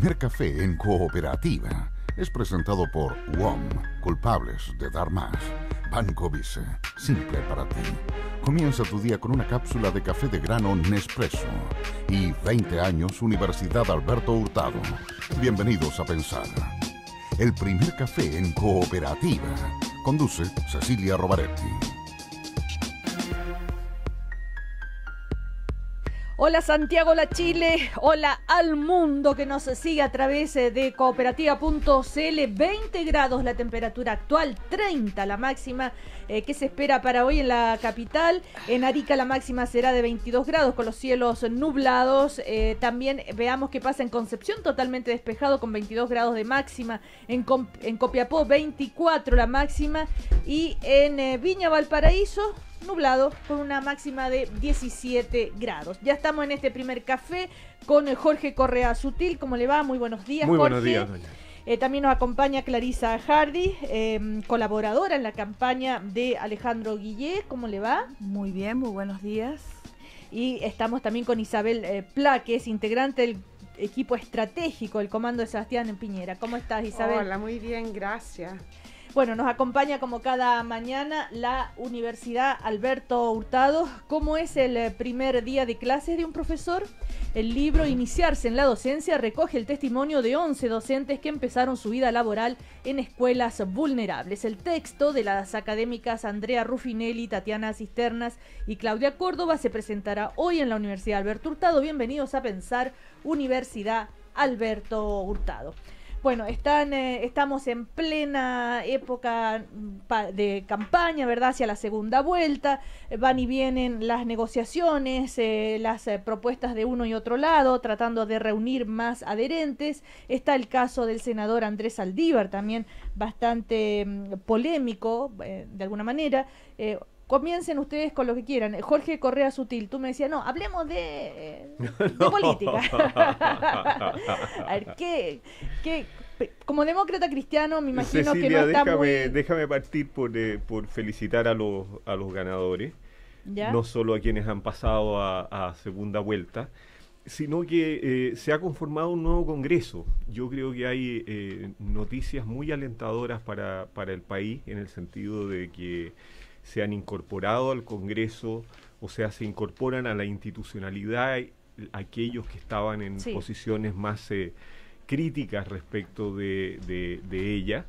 primer café en cooperativa es presentado por WOM, culpables de dar más. Banco Vice, simple para ti. Comienza tu día con una cápsula de café de grano Nespresso y 20 años Universidad Alberto Hurtado. Bienvenidos a Pensar. El primer café en cooperativa. Conduce Cecilia Robaretti. Hola Santiago, la Chile, hola al mundo que nos sigue a través de cooperativa.cl. 20 grados la temperatura actual, 30 la máxima eh, que se espera para hoy en la capital. En Arica la máxima será de 22 grados con los cielos nublados. Eh, también veamos qué pasa en Concepción, totalmente despejado con 22 grados de máxima. En, Copiapó 24 la máxima y en eh, Viña Valparaíso nublado con una máxima de 17 grados. Ya estamos en este primer café con Jorge Correa Sutil. ¿Cómo le va? Muy buenos días, Muy Jorge. buenos días, eh, también nos acompaña Clarisa Hardy, em, colaboradora en la campaña de Alejandro Guillé. ¿Cómo le va? Muy bien, muy buenos días. Y estamos también con Isabel eh, Pla, que es integrante del equipo estratégico del Comando de Sebastián en Piñera. ¿Cómo estás, Isabel? Hola, muy bien, gracias. Bueno, nos acompaña como cada mañana la Universidad Alberto Hurtado. ¿Cómo es el eh, primer día de clases de un profesor? El libro Iniciarse en la docencia recoge el testimonio de 11 docentes que empezaron su vida laboral en escuelas vulnerables. El texto de las académicas Andrea Ruffinelli, Tatiana Cisternas y Claudia Córdoba se presentará hoy en la Universidad Alberto Hurtado. Bienvenidos a Pensar Universidad Alberto Hurtado. Bueno, están, eh, estamos en plena época mm, de campaña, ¿verdad? Hacia la segunda vuelta, eh, van y vienen las negociaciones, eh, las propuestas de uno y otro lado, tratando de reunir más adherentes. Está el caso del senador Andrés Aldívar, también bastante mm, polémico, de alguna manera comiencen ustedes con lo que quieran. Eh, Jorge Correa Sutil, tú me decías, no, hablemos de, política. a ¿qué, como demócrata cristiano, me imagino que no está déjame, déjame partir por, eh, por felicitar a los, a los ganadores, no solo a quienes han pasado a, segunda vuelta, sino que eh, se ha conformado un nuevo Congreso. Yo creo que hay noticias muy alentadoras para el país en el sentido de que se han incorporado al Congreso, o sea, se incorporan a la institucionalidad aquellos que estaban en posiciones más eh, críticas respecto de, ella.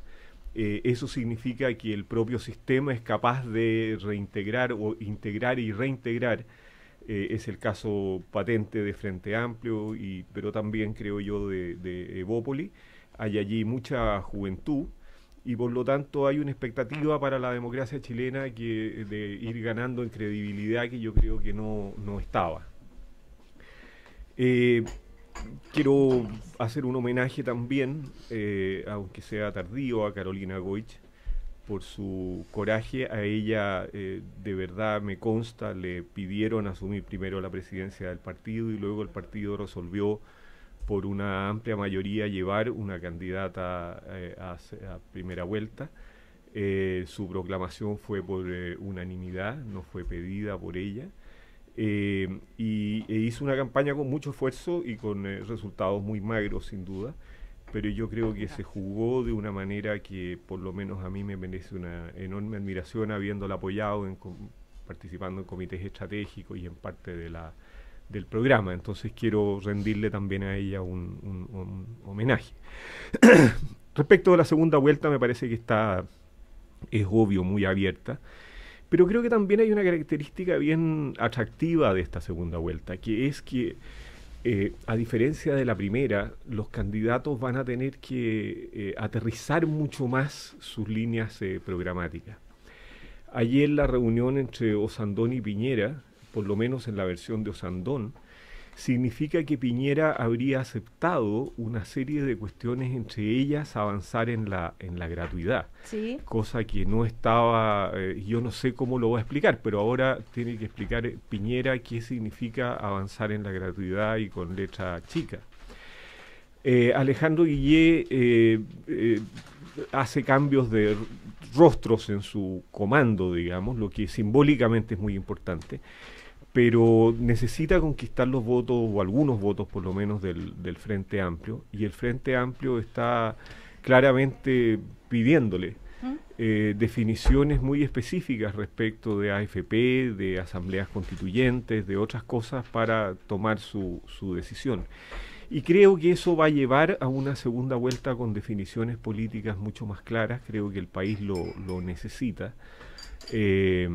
Eh, eso significa que el propio sistema es capaz de reintegrar o integrar y reintegrar. Eh, es el caso patente de Frente Amplio, y, pero también creo yo de, de Evópoli. Hay allí mucha juventud y por lo tanto hay una expectativa para la democracia chilena que, eh, de ir ganando en credibilidad que yo creo que no, estaba. Eh, quiero hacer un homenaje también, eh, aunque sea tardío, a Carolina Goich por su coraje. A ella, de verdad, me consta, le pidieron asumir primero la presidencia del partido y luego el partido resolvió por una amplia mayoría llevar una candidata eh, a, primera vuelta. Eh, su proclamación fue por eh, unanimidad, no fue pedida por ella. y e hizo una campaña con mucho esfuerzo y con resultados muy magros, sin duda, pero yo creo que se jugó de una manera que por lo menos a mí me merece una enorme admiración habiéndola apoyado en, participando en comités estratégicos y en parte de la del programa, entonces quiero rendirle también a ella un, homenaje. Respecto a la segunda vuelta, me parece que está, es obvio, muy abierta, pero creo que también hay una característica bien atractiva de esta segunda vuelta, que es que, eh, a diferencia de la primera, los candidatos van a tener que eh, aterrizar mucho más sus líneas eh, programáticas. Ayer la reunión entre Osandón y Piñera, por lo menos en la versión de Osandón, significa que Piñera habría aceptado una serie de cuestiones, entre ellas avanzar en la, en la gratuidad, cosa que no estaba, eh, yo no sé cómo lo voy a explicar, pero ahora tiene que explicar eh, Piñera qué significa avanzar en la gratuidad y con letra chica. Eh, Alejandro Guillé hace cambios de rostros en su comando, digamos, lo que simbólicamente es muy importante pero necesita conquistar los votos o algunos votos por lo menos del, Frente Amplio y el Frente Amplio está claramente pidiéndole ¿Mm? eh, definiciones muy específicas respecto de AFP, de asambleas constituyentes, de otras cosas para tomar su, su decisión. Y creo que eso va a llevar a una segunda vuelta con definiciones políticas mucho más claras, creo que el país lo, lo necesita. Eh,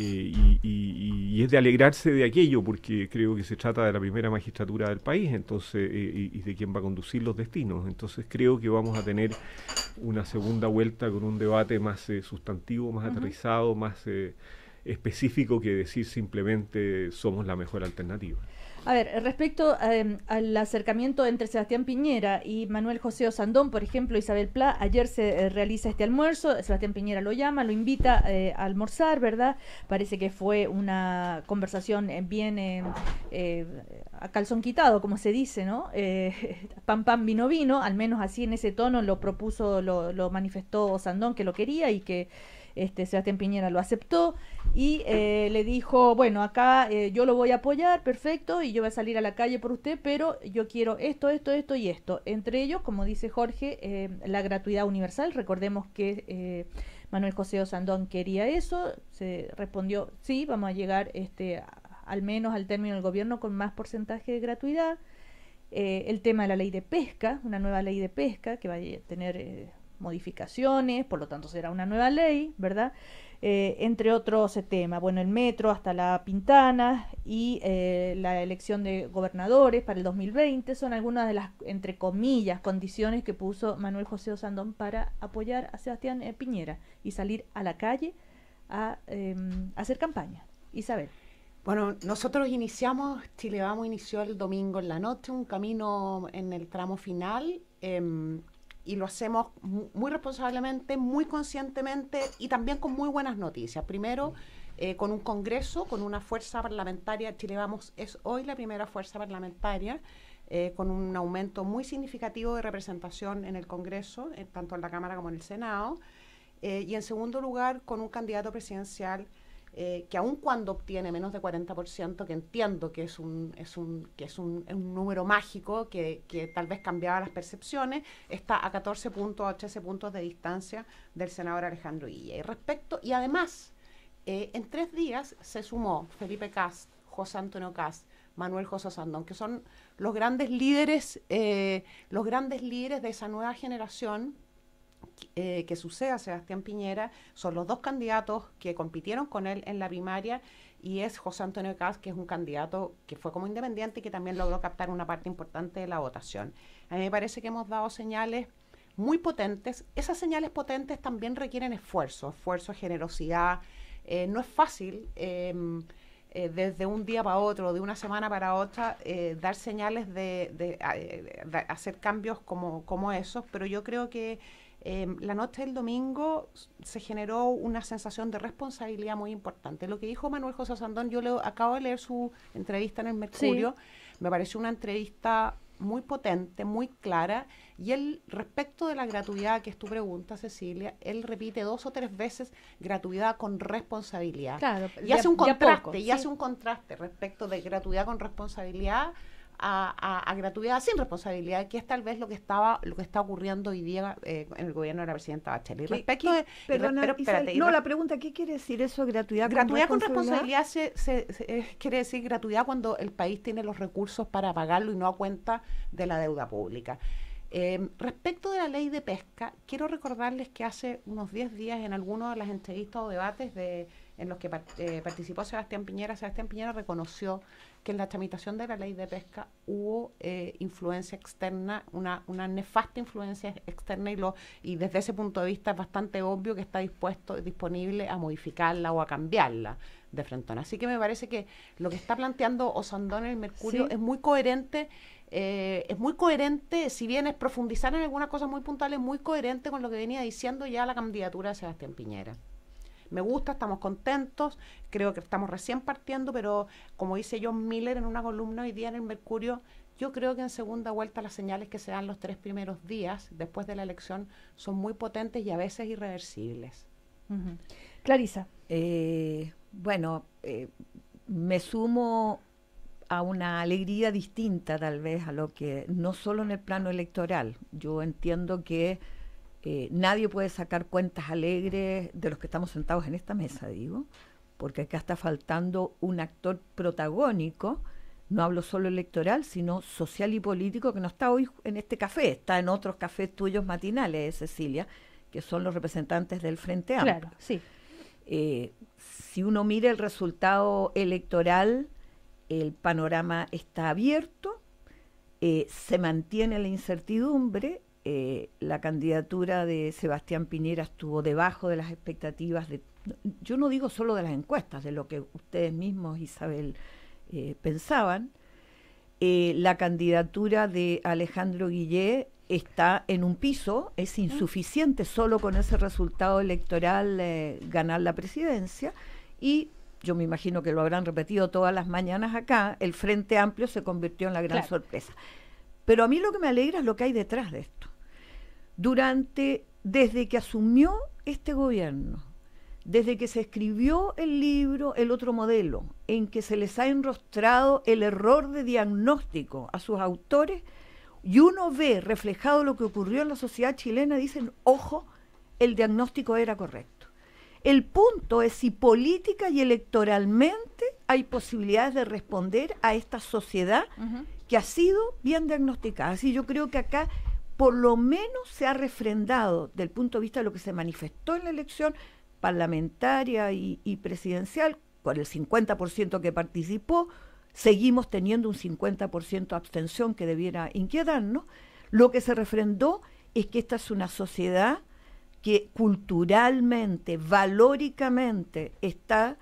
eh, y, es de alegrarse de aquello, porque creo que se trata de la primera magistratura del país, entonces, eh, y, de quien va a conducir los destinos. Entonces creo que vamos a tener una segunda vuelta con un debate más eh, sustantivo, más aterrizado, más específico que decir simplemente somos la mejor alternativa. A ver, respecto em, al acercamiento entre Sebastián Piñera y Manuel José Osandón, por ejemplo, Isabel Pla, ayer se eh, realiza este almuerzo, Sebastián Piñera lo llama, lo invita eh, a almorzar, ¿verdad? Parece que fue una conversación eh, bien em, a calzón quitado, como se dice, ¿no? pan pan vino vino, al menos así en ese tono lo propuso, lo, lo manifestó Osandón que lo quería y que este, Sebastián Piñera lo aceptó y eh, le dijo, bueno, acá eh, yo lo voy a apoyar, perfecto, y yo voy a salir a la calle por usted, pero yo quiero esto, esto, esto y esto. Entre ellos, como dice Jorge, eh, la gratuidad universal, recordemos que... Manuel José Osandón quería eso, se respondió, sí, vamos a llegar este, al menos al término del gobierno con más porcentaje de gratuidad. el tema de la ley de pesca, una nueva ley de pesca que va a tener modificaciones, por lo tanto será una nueva ley, ¿verdad? Eh, entre otros temas, este, bueno, el metro hasta la Pintana y eh, la elección de gobernadores para el 2020 son algunas de las, entre comillas, condiciones que puso Manuel José Osandón para apoyar a Sebastián eh, Piñera y salir a la calle em, a hacer campaña. Isabel. Bueno, nosotros iniciamos, Chile Vamos inició el domingo en la noche, un camino en el tramo final. Em, y lo hacemos muy responsablemente, muy conscientemente y también con muy buenas noticias. Primero, eh, con un Congreso, con una fuerza parlamentaria, Chile Vamos es hoy la primera fuerza parlamentaria, eh, con un aumento muy significativo de representación en el Congreso, eh, tanto en la Cámara como en el Senado. y en segundo lugar, con un candidato presidencial eh, que aun cuando obtiene menos de 40%, que entiendo que es un, que es un, número mágico que, tal vez cambiaba las percepciones, está a 14 puntos, a 13 puntos de distancia del senador Alejandro Guille. Y respecto, y además, eh, en tres días se sumó Felipe Cast, José Antonio Cast, Manuel José Sandón, que son los grandes líderes, eh, los grandes líderes de esa nueva generación eh, que suceda Sebastián Piñera, son los dos candidatos que compitieron con él en la primaria y es José Antonio Caz, que es un candidato que fue como independiente y que también logró captar una parte importante de la votación. A mí me parece que hemos dado señales muy potentes. Esas señales potentes también requieren esfuerzo, esfuerzo, generosidad. Eh, no es fácil em, eh, desde un día para otro, de una semana para otra, dar señales de, hacer cambios como, como esos, pero yo creo que Em, la noche del domingo se generó una sensación de responsabilidad muy importante. Lo que dijo Manuel José Sandón, yo le, acabo de leer su entrevista en el Mercurio, me pareció una entrevista muy potente, muy clara, y él, respecto de la gratuidad, que es tu pregunta, Cecilia, él repite dos o tres veces gratuidad con responsabilidad. y hace un contraste, y hace un contraste respecto de gratuidad con responsabilidad a, gratuidad sin responsabilidad, que es tal vez lo que estaba lo que está ocurriendo hoy día eh, en el gobierno de la presidenta Bachelet. Respecto de, pero, no, la pregunta, ¿qué quiere decir eso, gratuidad? Gratuidad con responsabilidad, con responsabilidad eh, quiere decir gratuidad cuando el país tiene los recursos para pagarlo y no a cuenta de la deuda pública. Em, respecto de la ley de pesca, quiero recordarles que hace unos 10 días en alguno de las entrevistas o debates de, en los que eh, participó Sebastián Piñera, Sebastián Piñera reconoció que en la tramitación de la ley de pesca hubo eh, influencia externa, una, una nefasta influencia externa y, lo, y desde ese punto de vista es bastante obvio que está dispuesto, disponible a modificarla o a cambiarla de frentona. Así que me parece que lo que está planteando Osandón en el Mercurio es muy coherente. Eh, es muy coherente, si bien es profundizar en algunas cosas muy puntuales, muy coherente con lo que venía diciendo ya la candidatura de Sebastián Piñera me gusta, estamos contentos, creo que estamos recién partiendo, pero como dice John Miller en una columna hoy día en el Mercurio, yo creo que en segunda vuelta las señales que se dan los tres primeros días después de la elección son muy potentes y a veces irreversibles. Clarisa. Eh, bueno, eh, me sumo a una alegría distinta tal vez a lo que, no solo en el plano electoral, yo entiendo que eh, nadie puede sacar cuentas alegres de los que estamos sentados en esta mesa, digo, porque acá está faltando un actor protagónico, no hablo solo electoral, sino social y político, que no está hoy en este café, está en otros cafés tuyos matinales, eh, Cecilia, que son los representantes del Frente Amplio. sí. Eh, si uno mira el resultado electoral, el panorama está abierto, se mantiene la incertidumbre eh, la candidatura de Sebastián Piñera estuvo debajo de las expectativas de, yo no digo solo de las encuestas, de lo que ustedes mismos, Isabel, eh, pensaban. Eh, la candidatura de Alejandro Guillé está en un piso, es insuficiente solo con ese resultado electoral ganar la presidencia y yo me imagino que lo habrán repetido todas las mañanas acá, el Frente Amplio se convirtió en la gran sorpresa. Pero a mí lo que me alegra es lo que hay detrás de esto durante, desde que asumió este gobierno, desde que se escribió el libro El otro modelo, en que se les ha enrostrado el error de diagnóstico a sus autores, y uno ve reflejado lo que ocurrió en la sociedad chilena, dicen, ojo, el diagnóstico era correcto. El punto es si política y electoralmente hay posibilidades de responder a esta sociedad que ha sido bien diagnosticada. Así yo creo que acá por lo menos se ha refrendado del punto de vista de lo que se manifestó en la elección parlamentaria y, presidencial, con el 50% que participó, seguimos teniendo un 50% abstención que debiera inquietarnos. Lo que se refrendó es que esta es una sociedad que culturalmente, valóricamente, está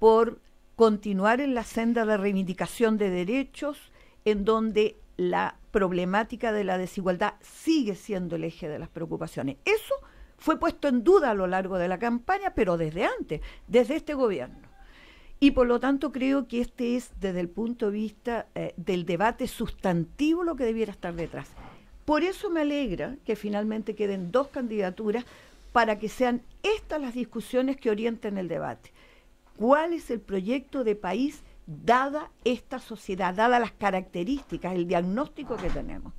por continuar en la senda de reivindicación de derechos, en donde la problemática de la desigualdad sigue siendo el eje de las preocupaciones. Eso fue puesto en duda a lo largo de la campaña, pero desde antes, desde este gobierno. Y por lo tanto creo que este es, desde el punto de vista eh, del debate sustantivo, lo que debiera estar detrás. Por eso me alegra que finalmente queden dos candidaturas para que sean estas las discusiones que orienten el debate. ¿Cuál es el proyecto de país? dada esta sociedad, dada las características, el diagnóstico que tenemos.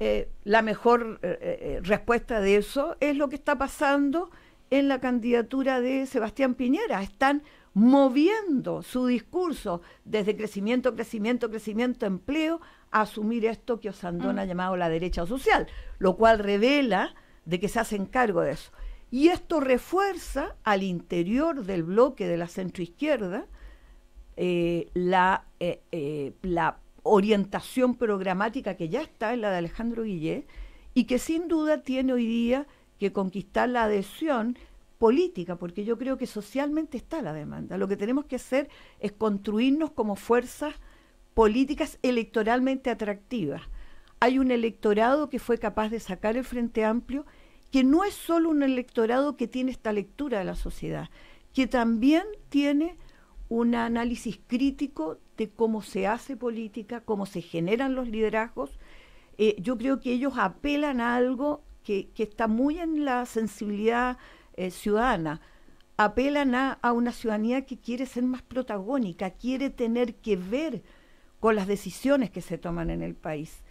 Eh, la mejor eh, eh, respuesta de eso es lo que está pasando en la candidatura de Sebastián Piñera. Están moviendo su discurso desde crecimiento, crecimiento, crecimiento, empleo, a asumir esto que osandona ha mm. llamado la derecha social, lo cual revela de que se hacen cargo de eso. Y esto refuerza al interior del bloque de la centroizquierda eh, la, eh, eh, la orientación programática que ya está en la de Alejandro Guillé y que sin duda tiene hoy día que conquistar la adhesión política, porque yo creo que socialmente está la demanda. Lo que tenemos que hacer es construirnos como fuerzas políticas electoralmente atractivas. Hay un electorado que fue capaz de sacar el Frente Amplio, que no es solo un electorado que tiene esta lectura de la sociedad, que también tiene un análisis crítico de cómo se hace política, cómo se generan los liderazgos. Eh, yo creo que ellos apelan a algo que, está muy en la sensibilidad eh, ciudadana. Apelan a, una ciudadanía que quiere ser más protagónica, quiere tener que ver con las decisiones que se toman en el país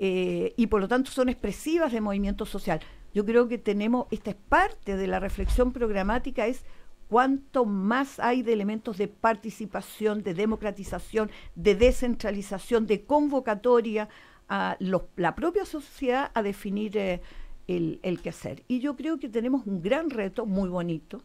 eh, y por lo tanto son expresivas de movimiento social. Yo creo que tenemos, esta es parte de la reflexión programática, es cuánto más hay de elementos de participación, de democratización, de descentralización, de convocatoria a la propia sociedad a definir eh, el, qué hacer. Y yo creo que tenemos un gran reto, muy bonito,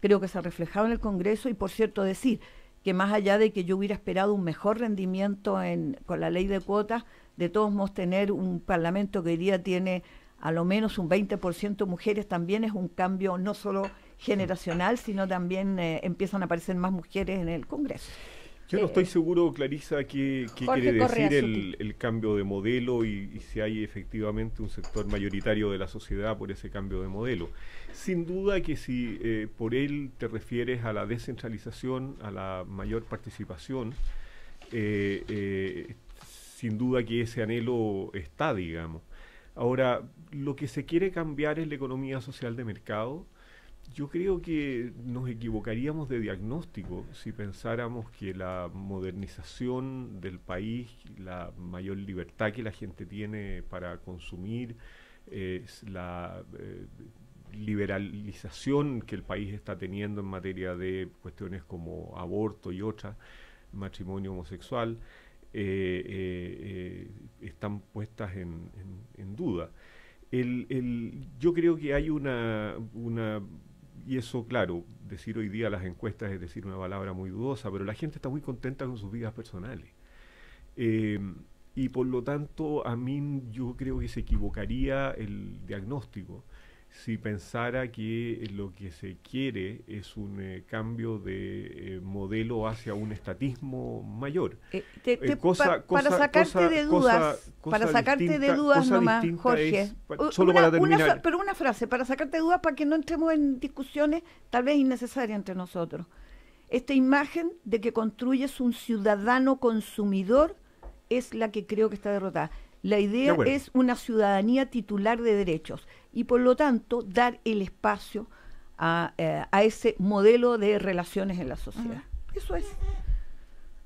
creo que se ha reflejado en el Congreso y por cierto decir que más allá de que yo hubiera esperado un mejor rendimiento con la ley de cuotas, de todos modos tener un Parlamento que hoy día tiene a lo menos un 20% mujeres también es un cambio no solo generacional, sino también eh, empiezan a aparecer más mujeres en el Congreso. Yo no eh, estoy seguro, Clarisa, qué, quiere decir el, cambio de modelo y, si hay efectivamente un sector mayoritario de la sociedad por ese cambio de modelo. Sin duda que si eh, por él te refieres a la descentralización, a la mayor participación, sin duda que ese anhelo está, digamos. Ahora, lo que se quiere cambiar es la economía social de mercado yo creo que nos equivocaríamos de diagnóstico si pensáramos que la modernización del país, la mayor libertad que la gente tiene para consumir, la eh, liberalización que el país está teniendo en materia de cuestiones como aborto y otra matrimonio homosexual, eh, eh, están puestas en, duda. yo creo que hay una y eso, claro, decir hoy día las encuestas es decir una palabra muy dudosa, pero la gente está muy contenta con sus vidas personales. Eh, y por lo tanto, a mí yo creo que se equivocaría el diagnóstico si pensara que lo que se quiere es un eh, cambio de eh, modelo hacia un estatismo mayor. para sacarte de dudas, para sacarte de dudas nomás, Jorge. solo para terminar. pero una frase, para sacarte de dudas, para que no entremos en discusiones tal vez innecesarias entre nosotros. Esta imagen de que construyes un ciudadano consumidor es la que creo que está derrotada. La idea es una ciudadanía titular de derechos y por lo tanto dar el espacio a, eh, ese modelo de relaciones en la sociedad. Eso es.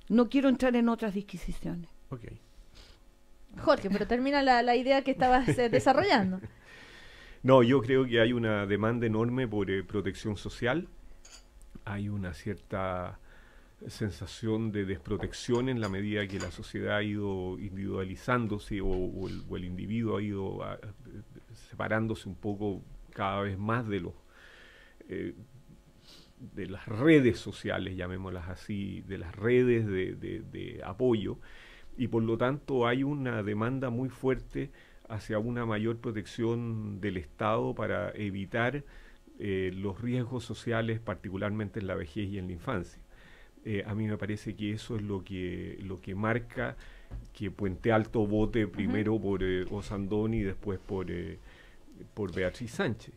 No quiero entrar en otras disquisiciones. Okay. Jorge, pero termina la, idea que estabas eh, desarrollando. No, yo creo que hay una demanda enorme por eh, protección social. Hay una cierta sensación de desprotección en la medida que la sociedad ha ido individualizándose o, el, individuo ha ido ah, separándose un poco cada vez más de los eh, de las redes sociales, llamémoslas así, de las redes de, apoyo, y por lo tanto hay una demanda muy fuerte hacia una mayor protección del Estado para evitar eh, los riesgos sociales, particularmente en la vejez y en la infancia. Eh, a mí me parece que eso es lo que, lo que marca que Puente Alto vote primero por Osandón y después por por Beatriz Sánchez.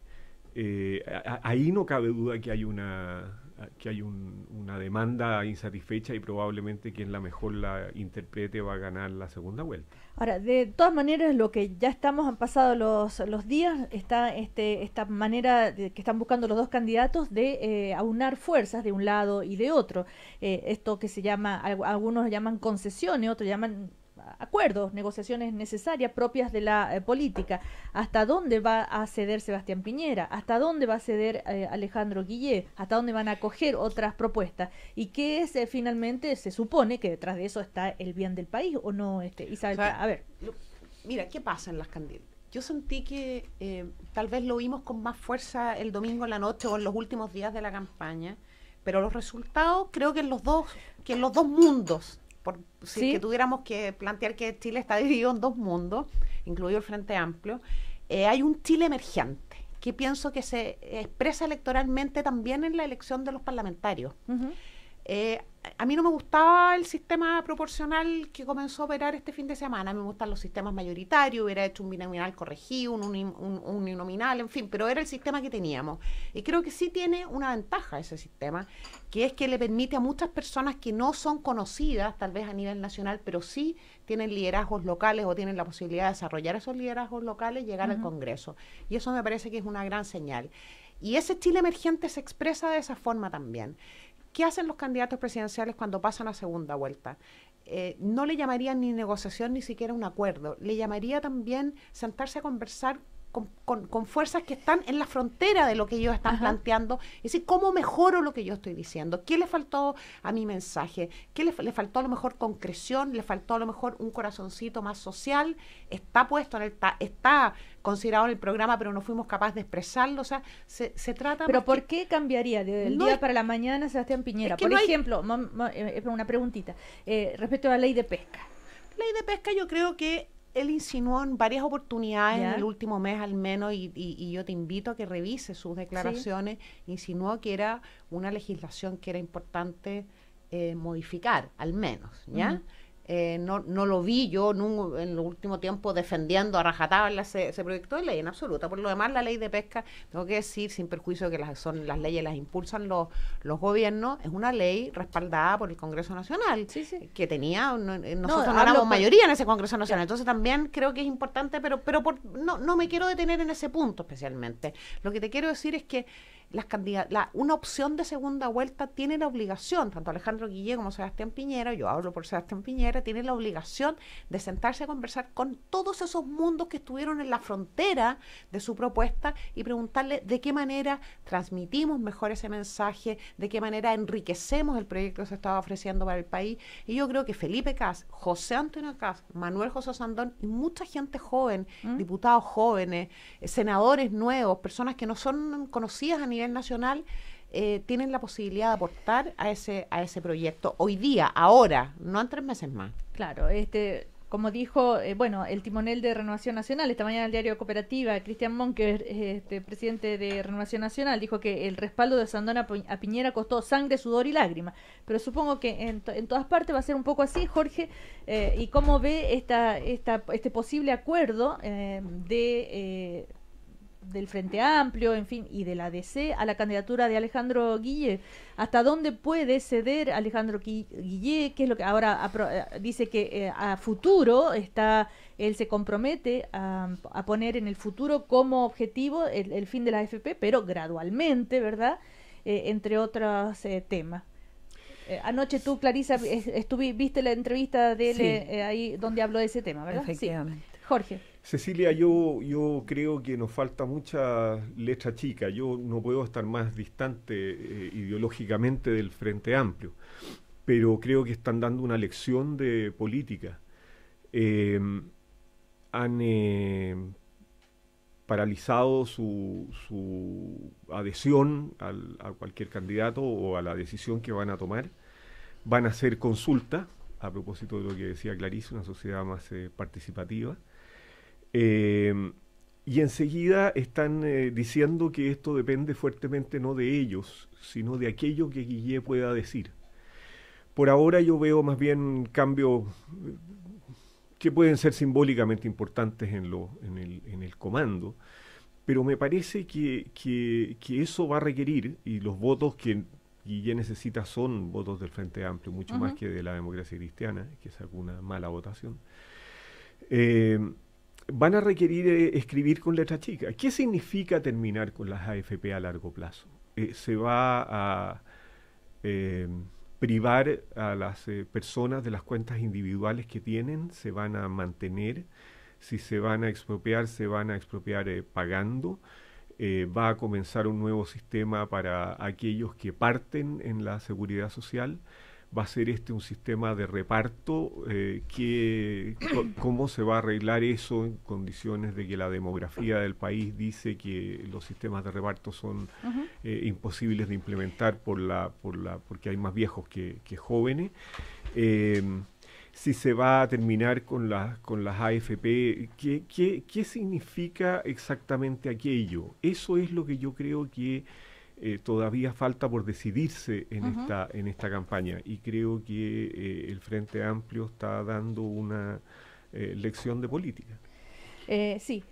Eh, ahí no cabe duda que hay una que hay una demanda insatisfecha y probablemente quien la mejor la interprete va a ganar la segunda vuelta. Ahora, de todas maneras, lo que ya estamos, han pasado los, los días, está este, esta manera que están buscando los dos candidatos de eh, aunar fuerzas de un lado y de otro. Eh, esto que se llama, algunos llaman concesiones, otros llaman acuerdos, negociaciones necesarias propias de la eh, política. ¿Hasta dónde va a ceder Sebastián Piñera? ¿Hasta dónde va a ceder eh, Alejandro Guillet? ¿Hasta dónde van a acoger otras propuestas? ¿Y qué es eh, finalmente, se supone que detrás de eso está el bien del país o no, este, Isabel? a ver. mira, ¿qué pasa en las candidaturas? Yo sentí que tal vez lo vimos con más fuerza el domingo en la noche o en los últimos días de la campaña, pero los resultados creo que en los dos, que en los dos mundos por, si que tuviéramos que plantear que Chile está dividido en dos mundos, incluido el Frente Amplio, eh, hay un Chile emergente que pienso que se expresa electoralmente también en la elección de los parlamentarios a mí no me gustaba el sistema proporcional que comenzó a operar este fin de semana. me gustan los sistemas mayoritarios, hubiera hecho un binominal corregido, un, uninominal, en fin, pero era el sistema que teníamos. Y creo que sí tiene una ventaja ese sistema, que es que le permite a muchas personas que no son conocidas, tal vez a nivel nacional, pero sí tienen liderazgos locales o tienen la posibilidad de desarrollar esos liderazgos locales, llegar al Congreso. Y eso me parece que es una gran señal. Y ese Chile emergente se expresa de esa forma también. ¿Qué hacen los candidatos presidenciales cuando pasan a segunda vuelta? Eh, no le llamaría ni negociación ni siquiera un acuerdo, le llamaría también sentarse a conversar con, con, fuerzas que están en la frontera de lo que ellos están planteando. Es decir, ¿cómo mejoro lo que yo estoy diciendo? ¿Qué le faltó a mi mensaje? ¿Qué le, faltó a lo mejor concreción? ¿Le faltó a lo mejor un corazoncito más social? Está puesto en el, está, considerado en el programa, pero no fuimos capaces de expresarlo. O sea, se, se trata... ¿Pero por qué cambiaría del día para la mañana Sebastián Piñera? por ejemplo, eh, una preguntita eh, respecto a la ley de pesca. Ley de pesca yo creo que él insinuó en varias oportunidades en el último mes al menos, y, yo te invito a que revise sus declaraciones, insinuó que era una legislación que era importante eh, modificar, al menos, ¿ya? Eh, no, no, lo vi yo en el último tiempo defendiendo a rajatabla ese, proyecto de ley en absoluta. Por lo demás, la ley de pesca, tengo que decir, sin perjuicio de que las, son, las leyes las impulsan los, los gobiernos, es una ley respaldada por el Congreso Nacional, sí, que tenía, eh, nosotros no, éramos mayoría en ese Congreso Nacional. Entonces también creo que es importante, pero, pero por, no, no me quiero detener en ese punto especialmente. Lo que te quiero decir es que las la, una opción de segunda vuelta tiene la obligación, tanto Alejandro Guille como Sebastián Piñera, yo hablo por Sebastián Piñera, tiene la obligación de sentarse a conversar con todos esos mundos que estuvieron en la frontera de su propuesta y preguntarle de qué manera transmitimos mejor ese mensaje, de qué manera enriquecemos el proyecto que se estaba ofreciendo para el país. Y yo creo que Felipe Cas, José Antonio Cas, Manuel José Sandón y mucha gente joven, ¿Mm? diputados jóvenes, eh, senadores nuevos, personas que no son conocidas a nivel nacional eh, tienen la posibilidad de aportar a ese, a ese proyecto hoy día, ahora, no en tres meses más. Claro, este, como dijo, eh, bueno, el timonel de Renovación Nacional, esta mañana el diario Cooperativa, Cristian Monker, este, presidente de Renovación Nacional, dijo que el respaldo de Sandona a Piñera costó sangre, sudor y lágrimas. Pero supongo que en, todas partes va a ser un poco así, Jorge, eh, y cómo ve esta, esta, este posible acuerdo de del Frente Amplio, en fin, y de la DC a la candidatura de Alejandro Guille. ¿Hasta dónde puede ceder Alejandro Guille? que es lo que ahora eh, dice que eh, a futuro está, él se compromete a, poner en el futuro como objetivo el, fin de la AFP, pero gradualmente, ¿verdad? Eh, entre otros temas. anoche tú, Clarisa, viste la entrevista de él ahí donde habló de ese tema, ¿verdad? Efectivamente. Jorge. Cecilia, yo, yo creo que nos falta mucha letra chica. Yo no puedo estar más distante eh, ideológicamente del Frente Amplio, pero creo que están dando una lección de política. Em, han eh, paralizado su, su adhesión a cualquier candidato o a la decisión que van a tomar. Van a hacer consulta, a propósito de lo que decía Clarice, una sociedad más eh, participativa Em, y enseguida están eh, diciendo que esto depende fuertemente no de ellos, sino de aquello que Guillé pueda decir. Por ahora yo veo más bien cambios eh, que pueden ser simbólicamente importantes en, el, comando, pero me parece que, eso va a requerir, y los votos que Guillé necesita son votos del Frente Amplio, mucho más que de la democracia cristiana, que es una mala votación. Em, van a requerir eh, escribir con letra chica. ¿Qué significa terminar con las AFP a largo plazo? Eh, se va a eh, privar a las personas de las cuentas individuales que tienen, se van a mantener, si se van a expropiar, se van a expropiar pagando. va a comenzar un nuevo sistema para aquellos que parten en la seguridad social va a ser este un sistema de reparto? Eh, que, ¿Cómo se va a arreglar eso en condiciones de que la demografía del país dice que los sistemas de reparto son eh, imposibles de implementar por la, por la, porque hay más viejos que, jóvenes? Em, si se va a terminar con, las con las AFP, ¿qué, qué significa exactamente aquello? Eso es lo que yo creo que eh, todavía falta por decidirse en, esta, en esta campaña y creo que eh, el Frente Amplio está dando una eh, lección de política. sí,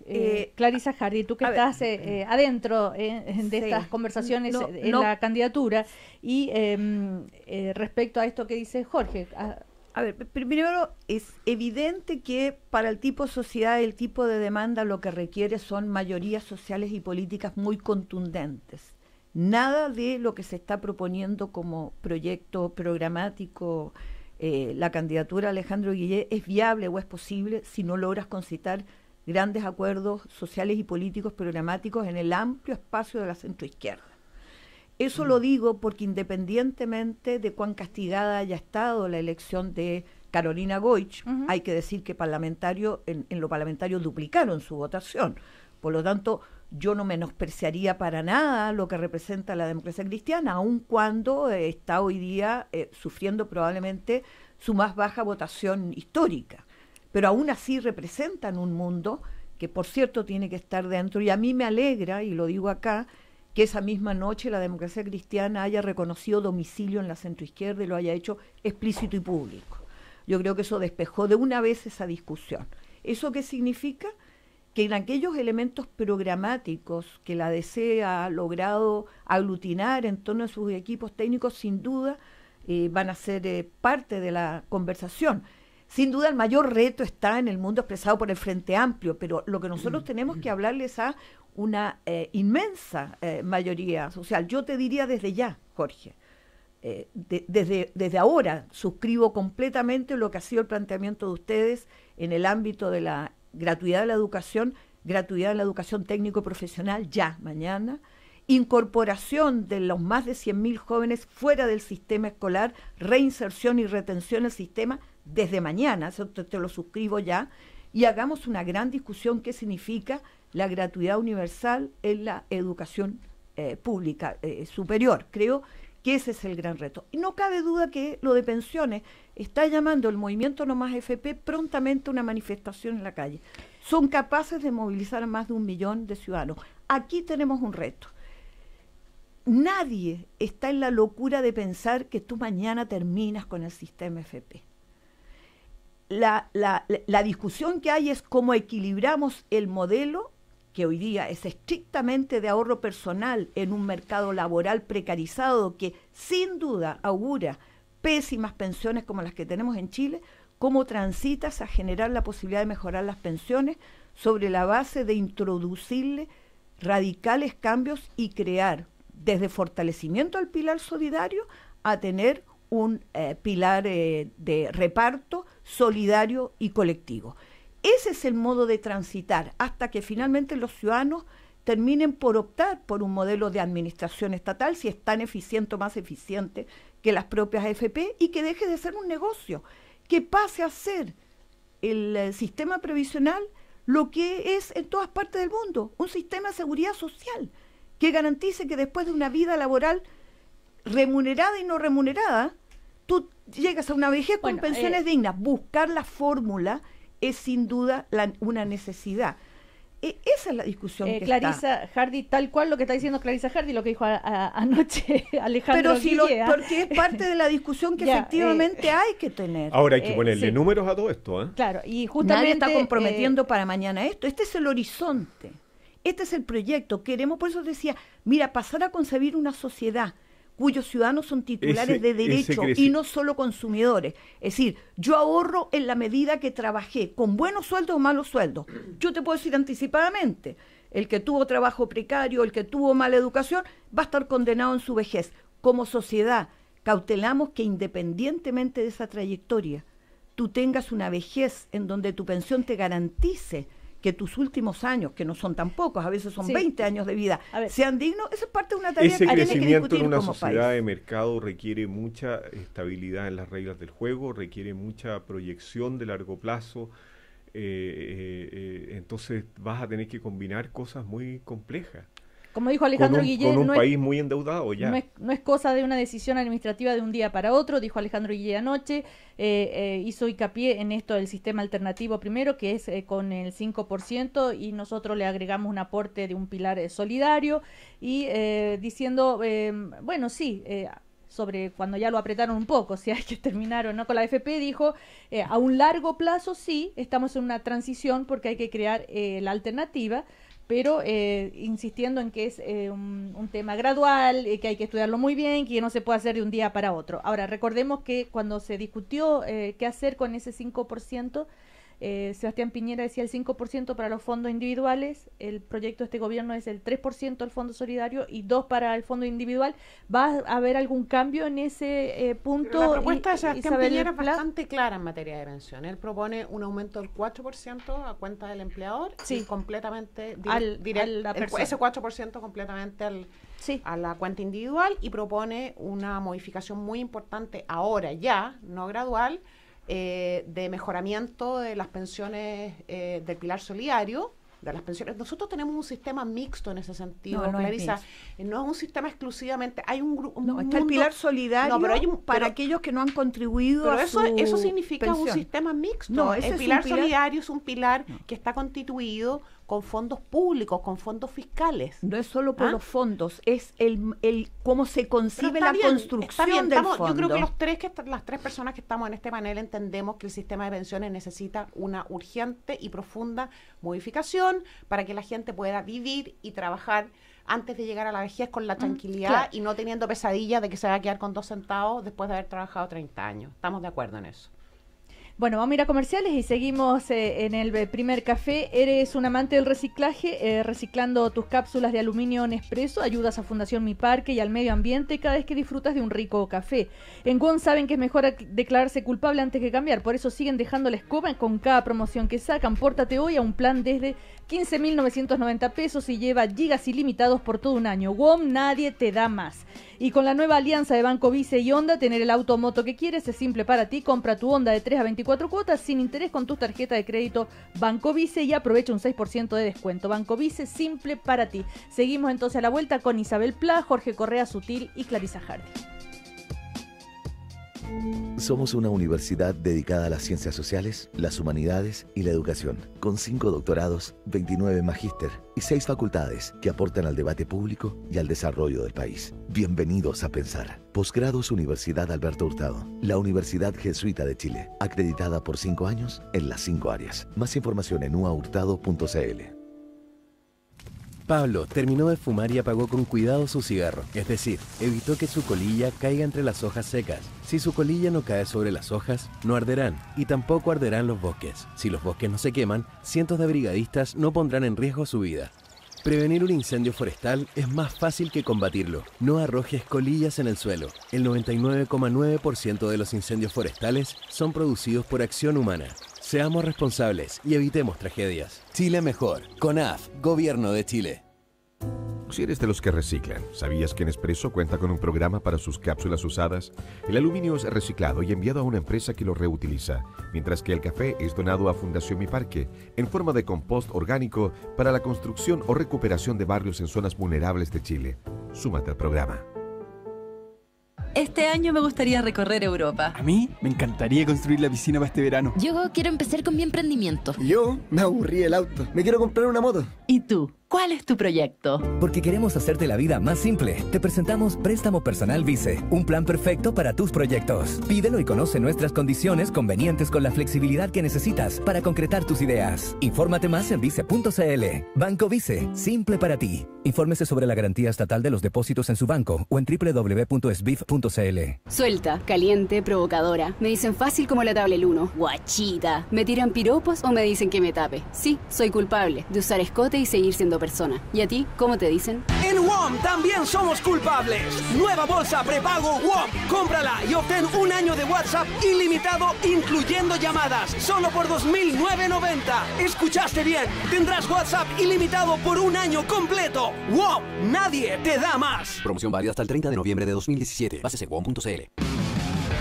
Clarisa Hardy, tú que estás adentro de estas conversaciones en la candidatura y em, respecto a esto que dice Jorge. A, ver, primero es evidente que para el tipo sociedad, el tipo de demanda lo que requiere son mayorías sociales y políticas muy contundentes nada de lo que se está proponiendo como proyecto programático. Eh, la candidatura Alejandro Guillet es viable o es posible si no logras concitar grandes acuerdos sociales y políticos programáticos en el amplio espacio de la centroizquierda. Eso lo mm. digo porque independientemente de cuán castigada haya estado la elección de Carolina Goich, hay que decir que parlamentario, en, en lo parlamentario duplicaron su votación. Por lo tanto, yo no menospreciaría para nada lo que representa la democracia cristiana, aun cuando eh, está hoy día eh, sufriendo probablemente su más baja votación histórica. Pero aún así representan un mundo que, por cierto, tiene que estar dentro. Y a mí me alegra, y lo digo acá, que esa misma noche la democracia cristiana haya reconocido domicilio en la centroizquierda y lo haya hecho explícito y público. Yo creo que eso despejó de una vez esa discusión. ¿Eso qué significa? que en aquellos elementos programáticos que la DC ha logrado aglutinar en torno a sus equipos técnicos, sin duda eh, van a ser eh, parte de la conversación. Sin duda el mayor reto está en el mundo expresado por el Frente Amplio, pero lo que nosotros mm. tenemos que mm. hablarles a una eh, inmensa mayoría social, yo te diría desde ya, Jorge, desde, desde ahora suscribo completamente lo que ha sido el planteamiento de ustedes en el ámbito de la gratuidad de la educación, gratuidad en la educación técnico-profesional ya, mañana, incorporación de los más de 100.000 jóvenes fuera del sistema escolar, reinserción y retención al sistema desde mañana, eso te, lo suscribo ya, y hagamos una gran discusión qué significa la gratuidad universal en la educación eh, pública eh, superior. Creo que ese es el gran reto. Y no cabe duda que lo de pensiones está llamando el movimiento No Más FP prontamente una manifestación en la calle. Son capaces de movilizar a más de un millón de ciudadanos. Aquí tenemos un reto. Nadie está en la locura de pensar que tú mañana terminas con el sistema FP. La, la discusión que hay es cómo equilibramos el modelo que hoy día es estrictamente de ahorro personal en un mercado laboral precarizado que sin duda augura pésimas pensiones como las que tenemos en Chile, ¿cómo transitas a generar la posibilidad de mejorar las pensiones sobre la base de introducirle radicales cambios y crear desde fortalecimiento al pilar solidario a tener un eh, pilar eh, de reparto solidario y colectivo? Ese es el modo de transitar hasta que finalmente los ciudadanos terminen por optar por un modelo de administración estatal si es tan eficiente o más eficiente que las propias AFP y que deje de ser un negocio, que pase a ser el, eh, sistema previsional lo que es en todas partes del mundo, un sistema de seguridad social que garantice que después de una vida laboral remunerada y no remunerada, tú llegas a una vejez con pensiones eh, dignas, buscar la fórmula es sin duda una necesidad. E, esa es la discusión que eh, que Clarisa Hardy, tal cual lo que está diciendo Clarisa Hardy, lo que dijo anoche Alejandro Pero si porque es parte de la discusión que efectivamente eh, hay que tener. Ahora hay que eh, ponerle números a todo esto. Claro, y justamente... Nadie está comprometiendo para mañana esto. Este es el horizonte. Este es el proyecto. Queremos, por eso decía, mira, pasar a concebir una sociedad cuyos ciudadanos son titulares de derechos y no solo consumidores. Es decir, yo ahorro en la medida que trabajé, con buenos sueldos o malos sueldos. Yo te puedo decir anticipadamente, el que tuvo trabajo precario, el que tuvo mala educación, va a estar condenado en su vejez. Como sociedad, cautelamos que independientemente de esa trayectoria, tú tengas una vejez en donde tu pensión te garantice que tus últimos años, que no son tan pocos, a veces son 20 años de vida, sean dignos, eso es parte de una tarea que tiene que discutir en una sociedad de mercado requiere mucha estabilidad en las reglas del juego, requiere mucha proyección de largo plazo. Eh, eh, eh, entonces vas a tener que combinar cosas muy complejas. Como dijo Alejandro Guillén. un no país es, muy endeudado ya. No es, cosa de una decisión administrativa de un día para otro, dijo Alejandro Guillén anoche. Eh, eh, hizo hincapié en esto del sistema alternativo primero, que es eh, con el 5%, y nosotros le agregamos un aporte de un pilar solidario, y diciendo, em, bueno, sí sobre cuando ya lo apretaron un poco, si hay que terminar o no con la FP, dijo, a un largo plazo sí, estamos en una transición porque hay que crear la alternativa, pero eh, insistiendo en que es eh, un, tema gradual, eh, que hay que estudiarlo muy bien, que no se puede hacer de un día para otro. Ahora, recordemos que cuando se discutió qué hacer con ese 5%, eh, Sebastián Piñera decía el 5% para los fondos individuales, el proyecto de este gobierno es el 3% al fondo solidario y 2% para el fondo individual. ¿Va a haber algún cambio en ese eh, punto? La propuesta de Sebastián Piñera es bastante clara en materia de pensión. Él propone un aumento del 4% a cuenta del empleador sí. completamente ese 4% completamente al, a la cuenta individual y propone una modificación muy importante ahora ya, no gradual, eh, de mejoramiento de las pensiones eh, del pilar solidario, de las pensiones. Nosotros tenemos un sistema mixto en ese sentido, no, Clarisa. Es eh, no es un sistema exclusivamente, hay un grupo... No, está el pilar solidario no, pero hay para aquellos que no han contribuido eso, eso significa un sistema mixto. No, el pilar, solidario es un pilar que está constituido con fondos públicos, con fondos fiscales. No es solo por ¿Ah? los fondos, es el, el cómo se concibe la construcción del fondo. Yo creo que los tres que las tres personas que estamos en este panel entendemos que el sistema de pensiones necesita una urgente y profunda modificación para que la gente pueda vivir y trabajar antes de llegar a la vejez con la mm, tranquilidad y no teniendo pesadillas de que se va a quedar con dos centavos después de haber trabajado 30 años. Estamos de acuerdo en eso. Bueno, vamos a ir a comerciales y seguimos eh, en el eh, primer café. Eres un amante del reciclaje, eh, reciclando tus cápsulas de aluminio en expreso, ayudas a Fundación Mi Parque y al medio ambiente cada vez que disfrutas de un rico café. En Won saben que es mejor declararse culpable antes que cambiar, por eso siguen dejando la escoba con cada promoción que sacan. Pórtate hoy a un plan desde 15.990 pesos y lleva gigas ilimitados por todo un año. WOM nadie te da más. Y con la nueva alianza de Banco Vice y Honda, tener el auto moto que quieres es simple para ti. Compra tu Honda de 3 a 20 cuatro cuotas sin interés con tu tarjeta de crédito Vice y aprovecha un 6% de descuento. Banco Vice, simple para ti. Seguimos entonces a la vuelta con Isabel Pla, Jorge Correa Sutil y Clarisa Hardy. Somos una universidad dedicada a las ciencias sociales, las humanidades y la educación, con cinco doctorados, 29 magíster y seis facultades que aportan al debate público y al desarrollo del país. Bienvenidos a Pensar. Posgrados Universidad Alberto Hurtado, la Universidad Jesuita de Chile, acreditada por cinco años en las cinco áreas. Más información en uahurtado.cl. Pablo terminó de fumar y apagó con cuidado su cigarro, es decir, evitó que su colilla caiga entre las hojas secas. Si su colilla no cae sobre las hojas, no arderán, y tampoco arderán los bosques. Si los bosques no se queman, cientos de brigadistas no pondrán en riesgo su vida. Prevenir un incendio forestal es más fácil que combatirlo. No arrojes colillas en el suelo. El 99,9% de los incendios forestales son producidos por acción humana. Seamos responsables y evitemos tragedias. Chile mejor. CONAF, Gobierno de Chile. Si eres de los que reciclan, ¿sabías que Nespresso cuenta con un programa para sus cápsulas usadas? El aluminio es reciclado y enviado a una empresa que lo reutiliza, mientras que el café es donado a Fundación Mi Parque en forma de compost orgánico para la construcción o recuperación de barrios en zonas vulnerables de Chile. Súmate al programa. Este año me gustaría recorrer Europa. A mí me encantaría construir la piscina para este verano. Yo quiero empezar con mi emprendimiento. Yo me aburrí el auto. Me quiero comprar una moto. ¿Y tú? ¿Cuál es tu proyecto? Porque queremos hacerte la vida más simple. Te presentamos Préstamo Personal Vice, un plan perfecto para tus proyectos. Pídelo y conoce nuestras condiciones convenientes con la flexibilidad que necesitas para concretar tus ideas. Infórmate más en vice.cl. Banco Vice, simple para ti. Infórmese sobre la garantía estatal de los depósitos en su banco o en www.sbif.cl. Suelta, caliente, provocadora. Me dicen fácil como la tabla el uno. Guachita. Me tiran piropos o me dicen que me tape. Sí, soy culpable de usar escote y seguir siendo persona. ¿Y a ti cómo te dicen? En WOM también somos culpables. Nueva bolsa prepago WOM. Cómprala y obtén un año de WhatsApp ilimitado incluyendo llamadas. Solo por 2.990. Escuchaste bien. Tendrás WhatsApp ilimitado por un año completo. WOM. Nadie te da más. Promoción válida hasta el 30 de noviembre de 2017. Básese WOM.cl.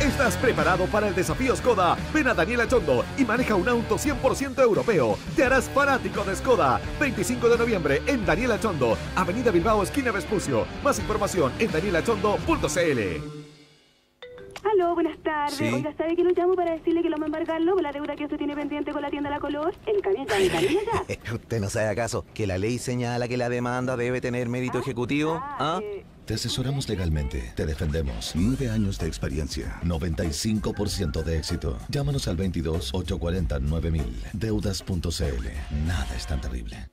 ¿Estás preparado para el desafío Skoda? Ven a Daniela Chondo y maneja un auto 100% europeo. Te harás fanático de Skoda. 25 de noviembre en Daniela Chondo, Avenida Bilbao, esquina Vespucio. Más información en danielachondo.cl. Aló, buenas tardes. Sí. Oiga, ¿sabe que lo llamo para decirle que lo vamos a embargar por la deuda que usted tiene pendiente con la tienda La Color? en ya. ¿Usted no sabe acaso que la ley señala que la demanda debe tener mérito ah, ejecutivo? ¿Ah? ¿ah? Eh, te asesoramos legalmente. Te defendemos. Nueve años de experiencia. 95% de éxito. Llámanos al 22 840 9000. Deudas.cl. Nada es tan terrible.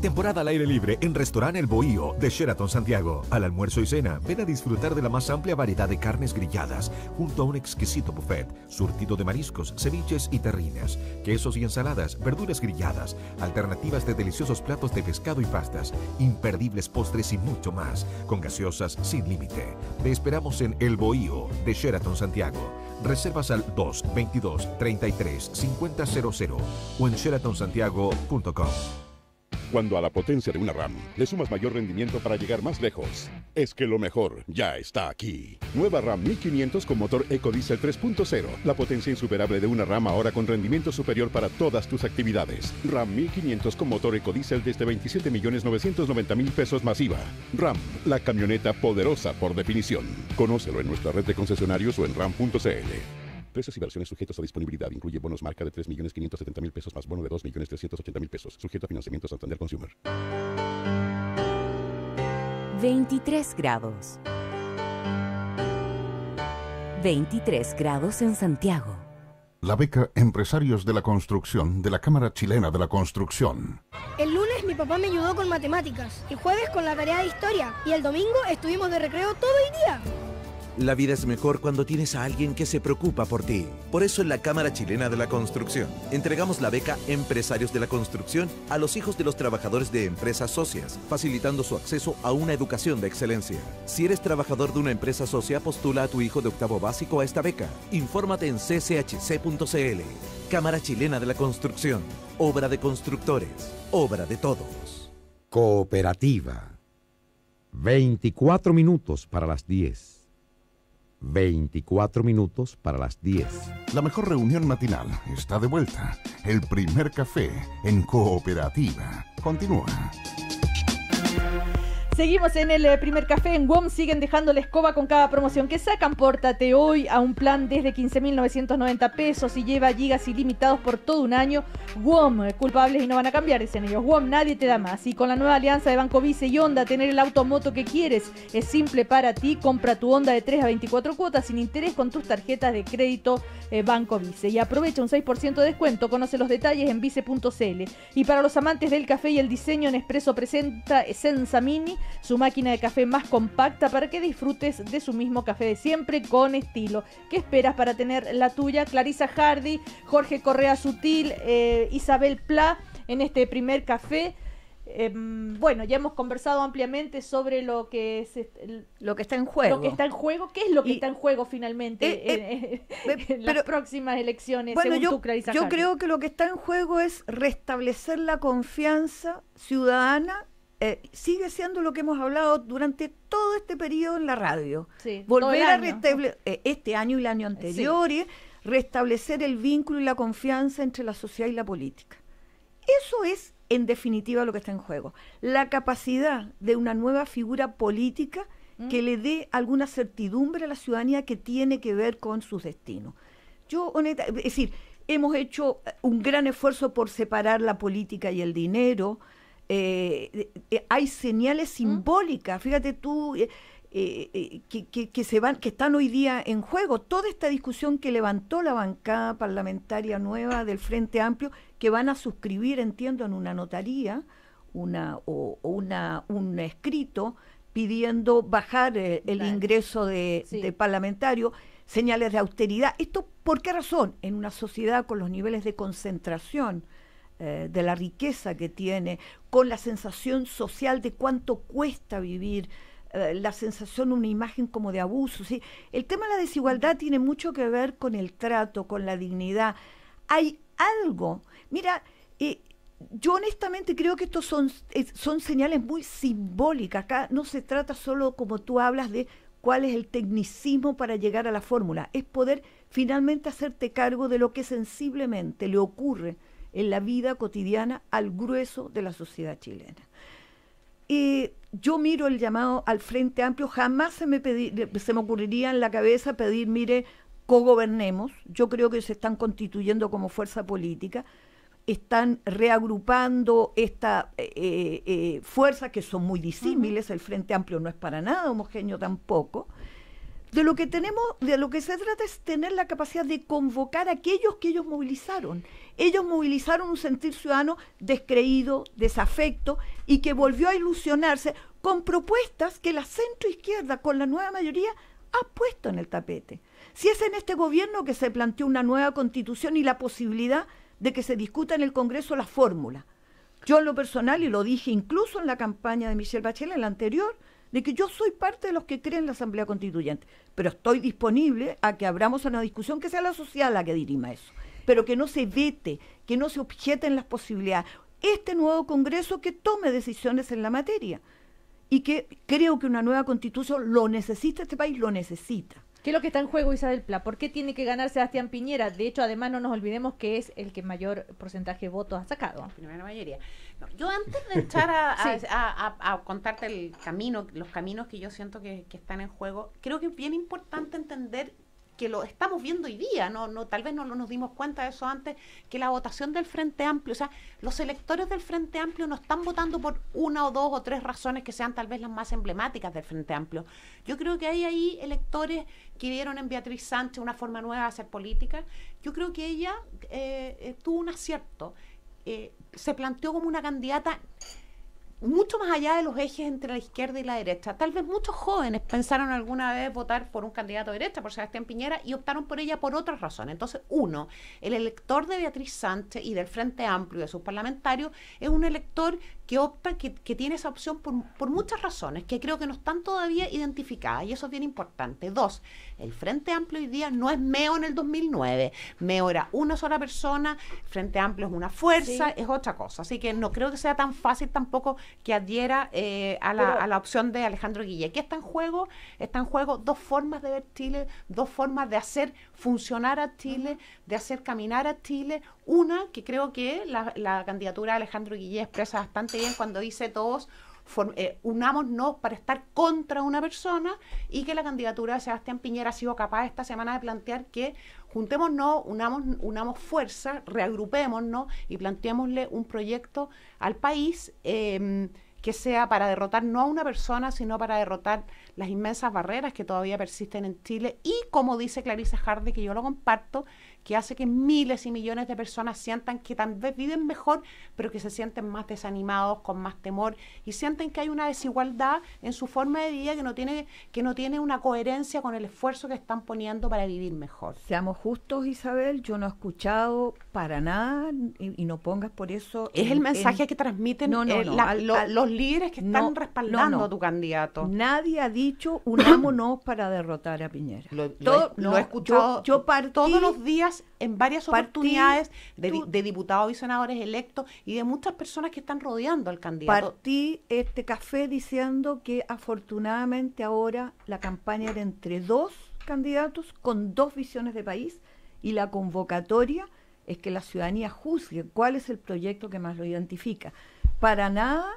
Temporada al aire libre en restaurante El Bohío de Sheraton Santiago. Al almuerzo y cena, ven a disfrutar de la más amplia variedad de carnes grilladas junto a un exquisito buffet, surtido de mariscos, ceviches y terrinas, quesos y ensaladas, verduras grilladas, alternativas de deliciosos platos de pescado y pastas, imperdibles postres y mucho más, con gaseosas sin límite. Te esperamos en El Bohío de Sheraton Santiago. Reservas al 222 33 5000 o en sheratonsantiago.com. Cuando a la potencia de una RAM le sumas mayor rendimiento para llegar más lejos, es que lo mejor ya está aquí. Nueva RAM 1500 con motor EcoDiesel 3.0, la potencia insuperable de una RAM ahora con rendimiento superior para todas tus actividades. RAM 1500 con motor EcoDiesel desde 27 millones pesos masiva. RAM, la camioneta poderosa por definición. Conócelo en nuestra red de concesionarios o en ram.cl. Precios y versiones sujetos a disponibilidad. Incluye bonos marca de 3.570.000 pesos más bono de 2.380.000 pesos. Sujeto a financiamiento Santander Consumer. 23 grados. 23 grados en Santiago. La beca Empresarios de la Construcción de la Cámara Chilena de la Construcción. El lunes mi papá me ayudó con matemáticas, y jueves con la tarea de historia y el domingo estuvimos de recreo todo el día. La vida es mejor cuando tienes a alguien que se preocupa por ti. Por eso en la Cámara Chilena de la Construcción entregamos la beca Empresarios de la Construcción a los hijos de los trabajadores de empresas socias, facilitando su acceso a una educación de excelencia. Si eres trabajador de una empresa socia, postula a tu hijo de octavo básico a esta beca. Infórmate en cchc.cl. Cámara Chilena de la Construcción. Obra de constructores. Obra de todos. Cooperativa. 24 minutos para las 10. 24 minutos para las 10. La mejor reunión matinal está de vuelta. El primer café en cooperativa. Continúa. Seguimos en el eh, primer café en WOM. Siguen dejando la escoba con cada promoción que sacan. Pórtate hoy a un plan desde 15.990 pesos y lleva gigas ilimitados por todo un año. WOM, eh, culpables y no van a cambiar, en ellos. WOM, nadie te da más. Y con la nueva alianza de Banco Vice y Honda, tener el automoto que quieres es simple para ti. Compra tu Honda de 3 a 24 cuotas sin interés con tus tarjetas de crédito eh, Banco Vice. Y aprovecha un 6% de descuento. Conoce los detalles en vice.cl. Y para los amantes del café y el diseño, en Nespresso presenta Essenza Mini su máquina de café más compacta para que disfrutes de su mismo café de siempre con estilo. ¿Qué esperas para tener la tuya? Clarisa Hardy, Jorge Correa Sutil, eh, Isabel Pla en este primer café. Em, bueno, ya hemos conversado ampliamente sobre lo que es lo que está en juego. Lo que está en juego, ¿qué es lo que está en juego finalmente eh, eh, en, las próximas elecciones? Bueno, yo creo que lo que está en juego es restablecer la confianza ciudadana eh, sigue siendo lo que hemos hablado durante todo este periodo en la radio. Volver a restablecer eh, este año y el año anterior, eh, restablecer el vínculo y la confianza entre la sociedad y la política. Eso es, en definitiva, lo que está en juego. La capacidad de una nueva figura política mm. que le dé alguna certidumbre a la ciudadanía que tiene que ver con sus destinos. Yo, es decir, hemos hecho un gran esfuerzo por separar la política y el dinero, eh, eh, eh, hay señales ¿Mm? simbólicas, fíjate tú, que, se van, que están hoy día en juego, toda esta discusión que levantó la bancada parlamentaria nueva del Frente Amplio, que van a suscribir, entiendo, en una notaría, una, o, una, un escrito pidiendo bajar el, ingreso de, parlamentarios parlamentario, señales de austeridad. ¿Esto por qué razón? En una sociedad con los niveles de concentración, eh, de la riqueza que tiene, con la sensación social de cuánto cuesta vivir, eh, la sensación, una imagen como de abuso. ¿sí? El tema de la desigualdad tiene mucho que ver con el trato, con la dignidad. Hay algo, mira, eh, yo honestamente creo que estos son, son señales muy simbólicas. Acá no se trata solo, como tú hablas, de cuál es el tecnicismo para llegar a la fórmula. Es poder finalmente hacerte cargo de lo que sensiblemente le ocurre en la vida cotidiana al grueso de la sociedad chilena. Y yo miro el llamado al Frente Amplio, jamás se me, se me ocurriría en la cabeza pedir, mire, co-gobernemos yo creo que se están constituyendo como fuerza política, están reagrupando estas eh, eh, eh, fuerzas que son muy disímiles, el Frente Amplio no es para nada homogéneo tampoco. De lo que tenemos, de lo que se trata es tener la capacidad de convocar a aquellos que ellos movilizaron ellos movilizaron un sentir ciudadano descreído, desafecto y que volvió a ilusionarse con propuestas que la centroizquierda con la nueva mayoría ha puesto en el tapete. Si es en este gobierno que se planteó una nueva constitución y la posibilidad de que se discuta en el Congreso la fórmula. Yo en lo personal, y lo dije incluso en la campaña de Michelle Bachelet, en la anterior, de que yo soy parte de los que creen la Asamblea Constituyente, pero estoy disponible a que abramos una discusión que sea la social la que dirima eso pero que no se vete, que no se objeten las posibilidades. Este nuevo Congreso que tome decisiones en la materia y que creo que una nueva constitución lo necesita este país, lo necesita. ¿Qué es lo que está en juego, Isabel Pla? ¿Por qué tiene que ganar Sebastián Piñera? De hecho, además, no nos olvidemos que es el que mayor porcentaje de votos ha sacado. primera mayoría. yo antes de entrar a, contarte el camino, los caminos que yo siento que están en juego, creo que es bien importante entender que lo estamos viendo hoy día, no, no, tal vez no nos dimos cuenta de eso antes, que la votación del Frente Amplio, o sea, los electores del Frente Amplio no están votando por una o dos o tres razones que sean tal vez las más emblemáticas del Frente Amplio. Yo creo que hay ahí electores que vieron en Beatriz Sánchez una forma nueva de hacer política. Yo creo que ella eh, eh, tuvo un acierto. Eh, se planteó como una candidata mucho más allá de los ejes entre la izquierda y la derecha. Tal vez muchos jóvenes pensaron alguna vez votar por un candidato de derecha, por Sebastián Piñera, y optaron por ella por otras razones. Entonces, uno, el elector de Beatriz Sánchez y del Frente Amplio y de sus parlamentarios es un elector que opta, que, tiene esa opción por, muchas razones, que creo que no están todavía identificadas, y eso es bien importante. Dos, el Frente Amplio hoy día no es MEO en el 2009. MEO era una sola persona, Frente Amplio es una fuerza, es otra cosa. Así que no creo que sea tan fácil tampoco que adhiera eh, a, la, opción de Alejandro Guille. ¿Qué está en juego, está en juego dos formas de ver Chile, dos formas de hacer funcionar a Chile, de hacer caminar a Chile. Una, que creo que la, candidatura de Alejandro Guille expresa bastante bien cuando dice todos unamos eh, unámonos para estar contra una persona y que la candidatura de Sebastián Piñera ha sido capaz esta semana de plantear que juntémonos, unamos, unamos fuerza, reagrupémonos y planteémosle un proyecto al país em, que sea para derrotar no a una persona, sino para derrotar las inmensas barreras que todavía persisten en Chile y, como dice clarissa Hardy, que yo lo comparto, que hace que miles y millones de personas sientan que tal vez viven mejor, pero que se sienten más desanimados, con más temor, y sienten que hay una desigualdad en su forma de vida que no tiene, que no tiene una coherencia con el esfuerzo que están poniendo para vivir mejor. Seamos justos, Isabel, yo no he escuchado para nada y, no pongas por eso... Es el mensaje que transmiten eh, los líderes que están respaldando a tu candidato. Nadie ha dicho unámonos para derrotar a Piñera. Lo, he, escuchado yo, todos los días en varias oportunidades de, diputados y senadores electos y de muchas personas que están rodeando al candidato. Partí este café diciendo que afortunadamente ahora la campaña era entre dos candidatos con dos visiones de país y la convocatoria es que la ciudadanía juzgue cuál es el proyecto que más lo identifica. Para nada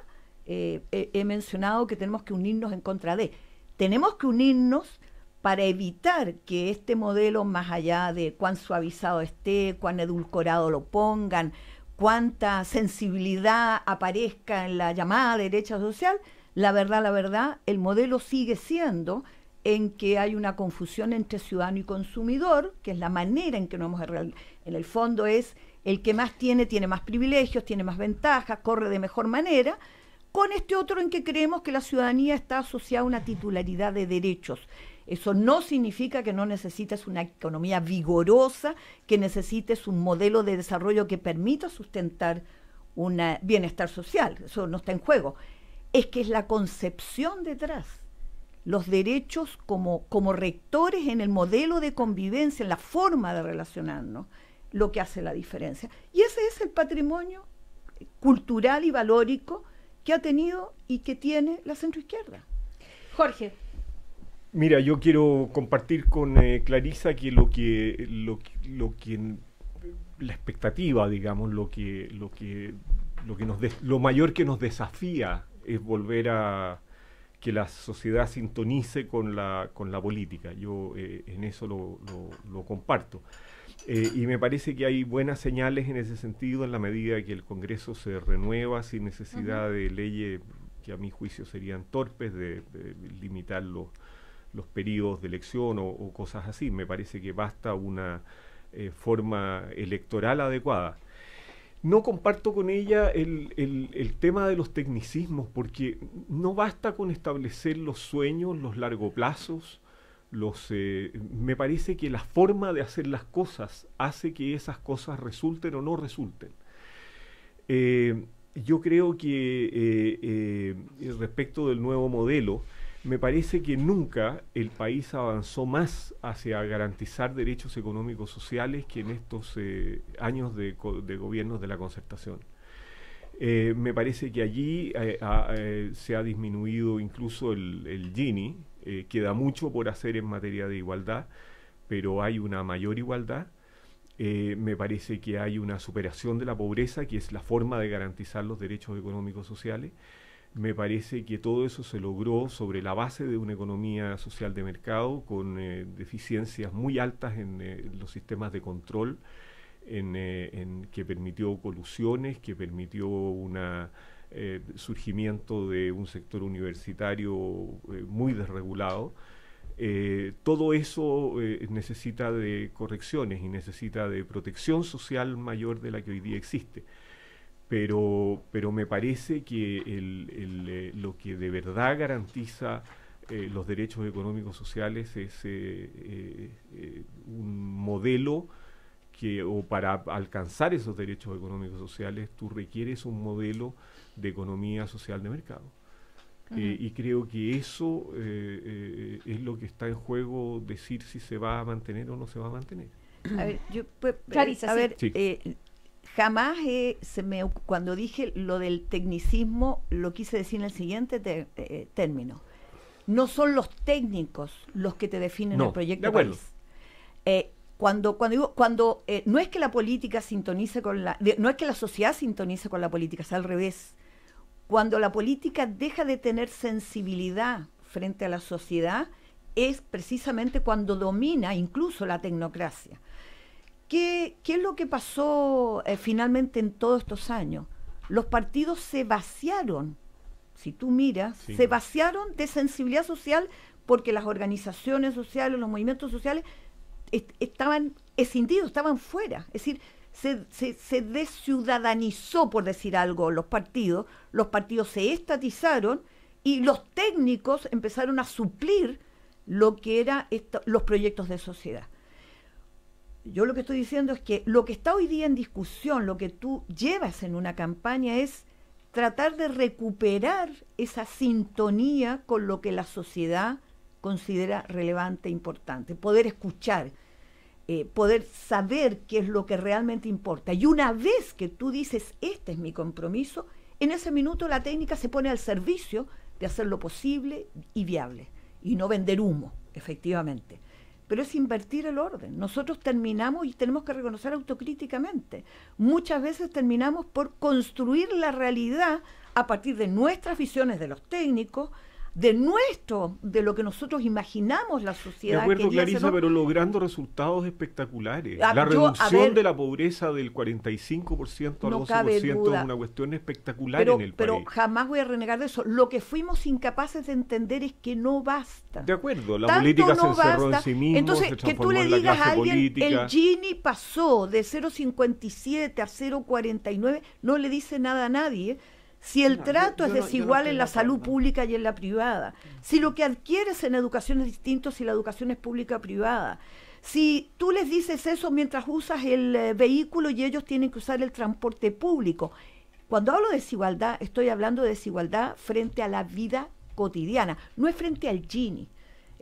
eh, he mencionado que tenemos que unirnos en contra de. Tenemos que unirnos para evitar que este modelo, más allá de cuán suavizado esté, cuán edulcorado lo pongan, cuánta sensibilidad aparezca en la llamada derecha social, la verdad, la verdad, el modelo sigue siendo en que hay una confusión entre ciudadano y consumidor, que es la manera en que no hemos en el fondo es el que más tiene tiene más privilegios, tiene más ventajas, corre de mejor manera, con este otro en que creemos que la ciudadanía está asociada a una titularidad de derechos. Eso no significa que no necesites una economía vigorosa, que necesites un modelo de desarrollo que permita sustentar un bienestar social. Eso no está en juego. Es que es la concepción detrás. Los derechos como, como rectores en el modelo de convivencia, en la forma de relacionarnos, lo que hace la diferencia. Y ese es el patrimonio cultural y valórico que ha tenido y que tiene la centroizquierda. Jorge. Mira, yo quiero compartir con eh, Clarisa que lo que, lo, lo que la expectativa, digamos, lo que, lo que, lo que nos lo mayor que nos desafía es volver a que la sociedad sintonice con la, con la política. Yo eh, en eso lo, lo, comparto. Eh, y me parece que hay buenas señales en ese sentido en la medida que el Congreso se renueva sin necesidad de leyes que a mi juicio serían torpes, de, de limitar los, los periodos de elección o, cosas así. Me parece que basta una eh, forma electoral adecuada. No comparto con ella el, tema de los tecnicismos, porque no basta con establecer los sueños, los largoplazos, los, eh, me parece que la forma de hacer las cosas hace que esas cosas resulten o no resulten. Eh, yo creo que respecto del nuevo modelo, me parece que nunca el país avanzó más hacia garantizar derechos económicos sociales que en estos eh, años de, gobiernos de la concertación. Eh, me parece que allí eh, se ha disminuido incluso el, el Gini, queda mucho por hacer en materia de igualdad, pero hay una mayor igualdad. me parece que hay una superación de la pobreza, que es la forma de garantizar los derechos económicos sociales me parece que todo eso se logró sobre la base de una economía social de mercado con eh, deficiencias muy altas en eh, los sistemas de control, eh, que permitió colusiones, que permitió un surgimiento de un sector universitario muy desregulado. todo eso necesita de correcciones y necesita de protección social mayor de la que hoy día existe pero, pero me parece que eh, lo que de verdad garantiza eh, los derechos económicos sociales es eh, un modelo que, o para alcanzar esos derechos económicos sociales, tú requieres un modelo de economía social de mercado. y creo que eso es lo que está en juego decir si se va a mantener o no se va a mantener. A ver, yo, pues, a ver, jamás eh, se cuando dije lo del tecnicismo, lo quise decir en el siguiente eh, término. No son los técnicos los que te definen el proyecto país. Eh, cuando cuando cuando no es que la política sintonice con la no es que la sociedad sintonice con la política, es al revés. Cuando la política deja de tener sensibilidad frente a la sociedad es precisamente cuando domina incluso la tecnocracia ¿Qué, es lo que pasó eh, finalmente en todos estos años? Los partidos se vaciaron, si tú miras, se vaciaron de sensibilidad social porque las organizaciones sociales, los movimientos sociales estaban escindidos, estaban fuera. Es decir, se, se, desciudadanizó, por decir algo, los partidos, los partidos se estatizaron y los técnicos empezaron a suplir lo que eran los proyectos de sociedad. Yo lo que estoy diciendo es que lo que está hoy día en discusión, lo que tú llevas en una campaña es tratar de recuperar esa sintonía con lo que la sociedad considera relevante e importante, poder escuchar, eh, poder saber qué es lo que realmente importa. Y una vez que tú dices, este es mi compromiso, en ese minuto la técnica se pone al servicio de hacer lo posible y viable, y no vender humo, efectivamente pero es invertir el orden. Nosotros terminamos y tenemos que reconocer autocríticamente. Muchas veces terminamos por construir la realidad a partir de nuestras visiones de los técnicos, de nuestro, de lo que nosotros imaginamos la sociedad. De acuerdo, Clarisa, pero logrando resultados espectaculares. Ah, la reducción de la pobreza del 45% al 12% es una cuestión espectacular pero, en el país. Pero jamás voy a renegar de eso. Lo que fuimos incapaces de entender es que no basta. De acuerdo, la política no Entonces, que tú le digas a alguien, el Gini pasó de 0,57 a 0,49, no le dice nada a nadie si el trato es desigual en la salud pública y en la privada, si lo que adquieres en educación es distinto si la educación es pública o privada, si tú les dices eso mientras usas el eh, vehículo y ellos tienen que usar el transporte público. Cuando hablo de desigualdad, estoy hablando de desigualdad frente a la vida cotidiana, no es frente al Gini.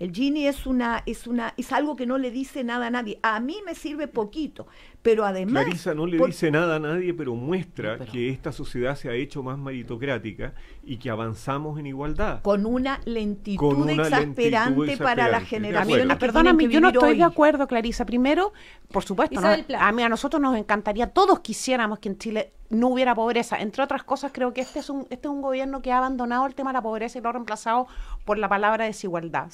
El Gini es una, es una, es algo que no le dice nada a nadie. A mí me sirve poquito, pero además. Clarisa no le dice nada a nadie, pero muestra que esta sociedad se ha hecho más meritocrática y que avanzamos en igualdad. Con una lentitud, exasperante, para la generación. Perdóname, yo no estoy de acuerdo, Clarisa. Primero, por supuesto, a, mí, a nosotros nos encantaría, todos quisiéramos que en Chile no hubiera pobreza. Entre otras cosas, creo que este es un, este un gobierno que ha abandonado el tema de la pobreza y lo ha reemplazado por la palabra desigualdad.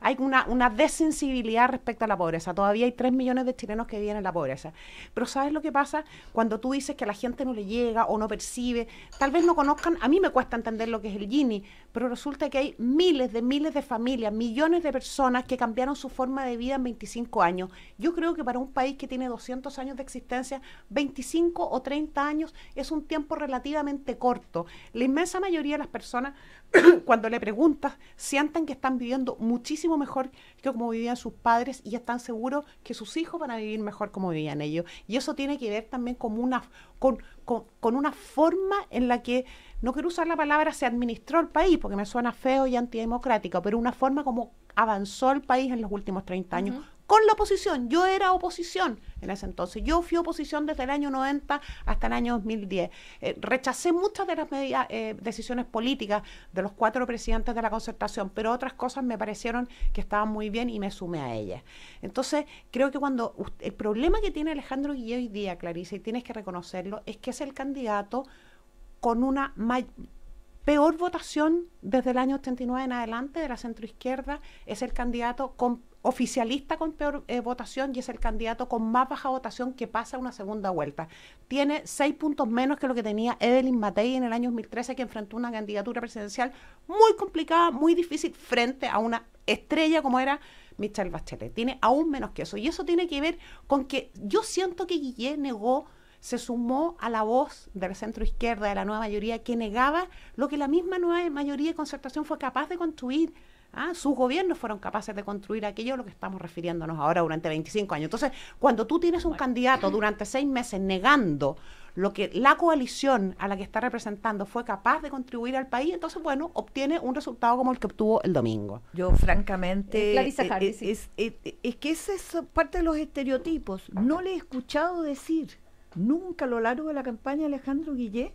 hay una, una desensibilidad respecto a la pobreza. Todavía hay 3 millones de chilenos que viven en la pobreza. Pero ¿sabes lo que pasa cuando tú dices que a la gente no le llega o no percibe? Tal vez no conozcan, a mí me cuesta entender lo que es el Gini, pero resulta que hay miles de miles de familias, millones de personas que cambiaron su forma de vida en 25 años. Yo creo que para un país que tiene 200 años de existencia, 25 o 30 años es un tiempo relativamente corto. La inmensa mayoría de las personas cuando le preguntas, sientan que están viviendo muchísimo mejor que como vivían sus padres y están seguros que sus hijos van a vivir mejor como vivían ellos. Y eso tiene que ver también una, con, una forma en la que, no quiero usar la palabra se administró el país, porque me suena feo y antidemocrático, pero una forma como avanzó el país en los últimos 30 años, con la oposición. Yo era oposición en ese entonces. Yo fui oposición desde el año 90 hasta el año 2010. Eh, rechacé muchas de las eh, decisiones políticas de los cuatro presidentes de la concertación, pero otras cosas me parecieron que estaban muy bien y me sumé a ellas. Entonces, creo que cuando el problema que tiene Alejandro Guille hoy día, Clarice, y tienes que reconocerlo, es que es el candidato con una peor votación desde el año 89 en adelante de la centroizquierda, es el candidato con oficialista con peor eh, votación y es el candidato con más baja votación que pasa una segunda vuelta. Tiene seis puntos menos que lo que tenía Evelyn Matei en el año 2013, que enfrentó una candidatura presidencial muy complicada, muy difícil, frente a una estrella como era Michelle Bachelet. Tiene aún menos que eso. Y eso tiene que ver con que yo siento que Guillé negó se sumó a la voz del centro izquierda, de la nueva mayoría, que negaba lo que la misma nueva mayoría de concertación fue capaz de construir Ah, sus gobiernos fueron capaces de construir aquello a lo que estamos refiriéndonos ahora durante 25 años. Entonces, cuando tú tienes un candidato durante seis meses negando lo que la coalición a la que está representando fue capaz de contribuir al país, entonces, bueno, obtiene un resultado como el que obtuvo el domingo. Yo, francamente, eh, eh, eh, es, es, que esa es parte de los estereotipos. No le he escuchado decir nunca a lo largo de la campaña Alejandro Guillet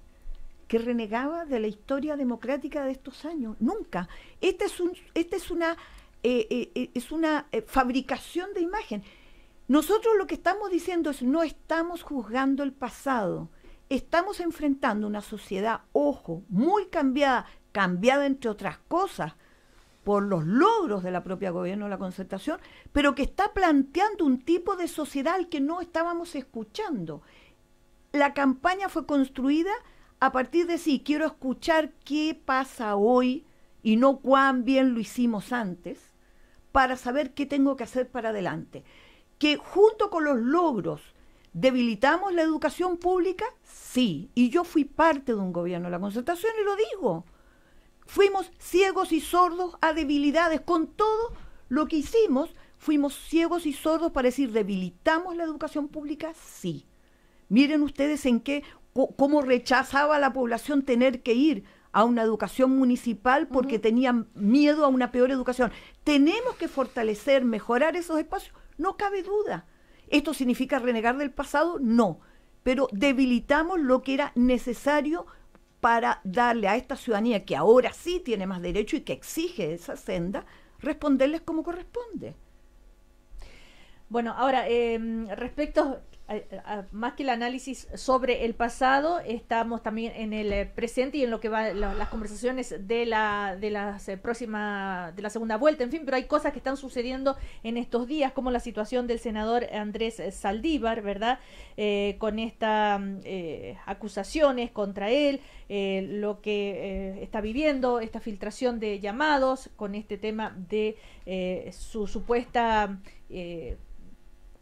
que renegaba de la historia democrática de estos años. Nunca. Esta es, un, esta es una, eh, eh, eh, es una fabricación de imagen. Nosotros lo que estamos diciendo es no estamos juzgando el pasado. Estamos enfrentando una sociedad, ojo, muy cambiada, cambiada entre otras cosas por los logros de la propia gobierno de la concertación, pero que está planteando un tipo de sociedad al que no estábamos escuchando. La campaña fue construida a partir de sí, quiero escuchar qué pasa hoy y no cuán bien lo hicimos antes, para saber qué tengo que hacer para adelante. Que junto con los logros debilitamos la educación pública, sí, y yo fui parte de un gobierno de la concertación y lo digo. Fuimos ciegos y sordos a debilidades. Con todo lo que hicimos, fuimos ciegos y sordos para decir, debilitamos la educación pública, sí. Miren ustedes en qué cómo rechazaba la población tener que ir a una educación municipal porque tenía tenían miedo a una peor educación. Tenemos que fortalecer, mejorar esos espacios, no cabe duda. ¿Esto significa renegar del pasado? No, pero debilitamos lo que era necesario para darle a esta ciudadanía que ahora sí tiene más derecho y que exige esa senda, responderles como corresponde. Bueno, ahora, em, respecto, eh, eh, ah, más que el análisis sobre el pasado, estamos también en el eh, presente y en lo que van las conversaciones de la de las próxima de la segunda vuelta, en fin, pero hay cosas que están sucediendo en estos días, como la situación del senador Andrés Saldívar, ¿verdad? con estas mm, acusaciones contra él, lo que está viviendo, esta filtración de llamados, con este tema de su supuesta eh,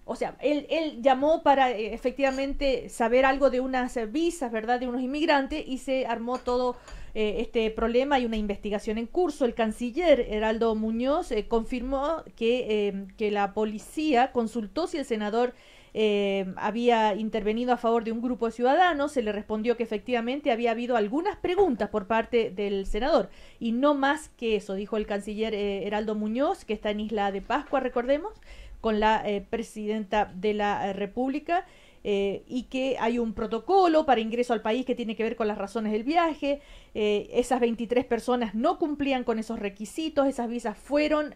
o sea, él, llamó para eh, efectivamente saber algo de unas visas, ¿verdad?, de unos inmigrantes y se armó todo eh, este problema y una investigación en curso. El canciller Heraldo Muñoz eh, confirmó em, que, la policía consultó si el senador em, había intervenido a favor de un grupo de ciudadanos, se le respondió que efectivamente había habido algunas preguntas por parte del senador y no más que eso, dijo el canciller Heraldo Muñoz, que está en Isla de Pascua, recordemos con la eh, presidenta de la eh, República. Eh, y que hay un protocolo para ingreso al país que tiene que ver con las razones del viaje. esas 23 personas no cumplían con esos requisitos, esas visas fueron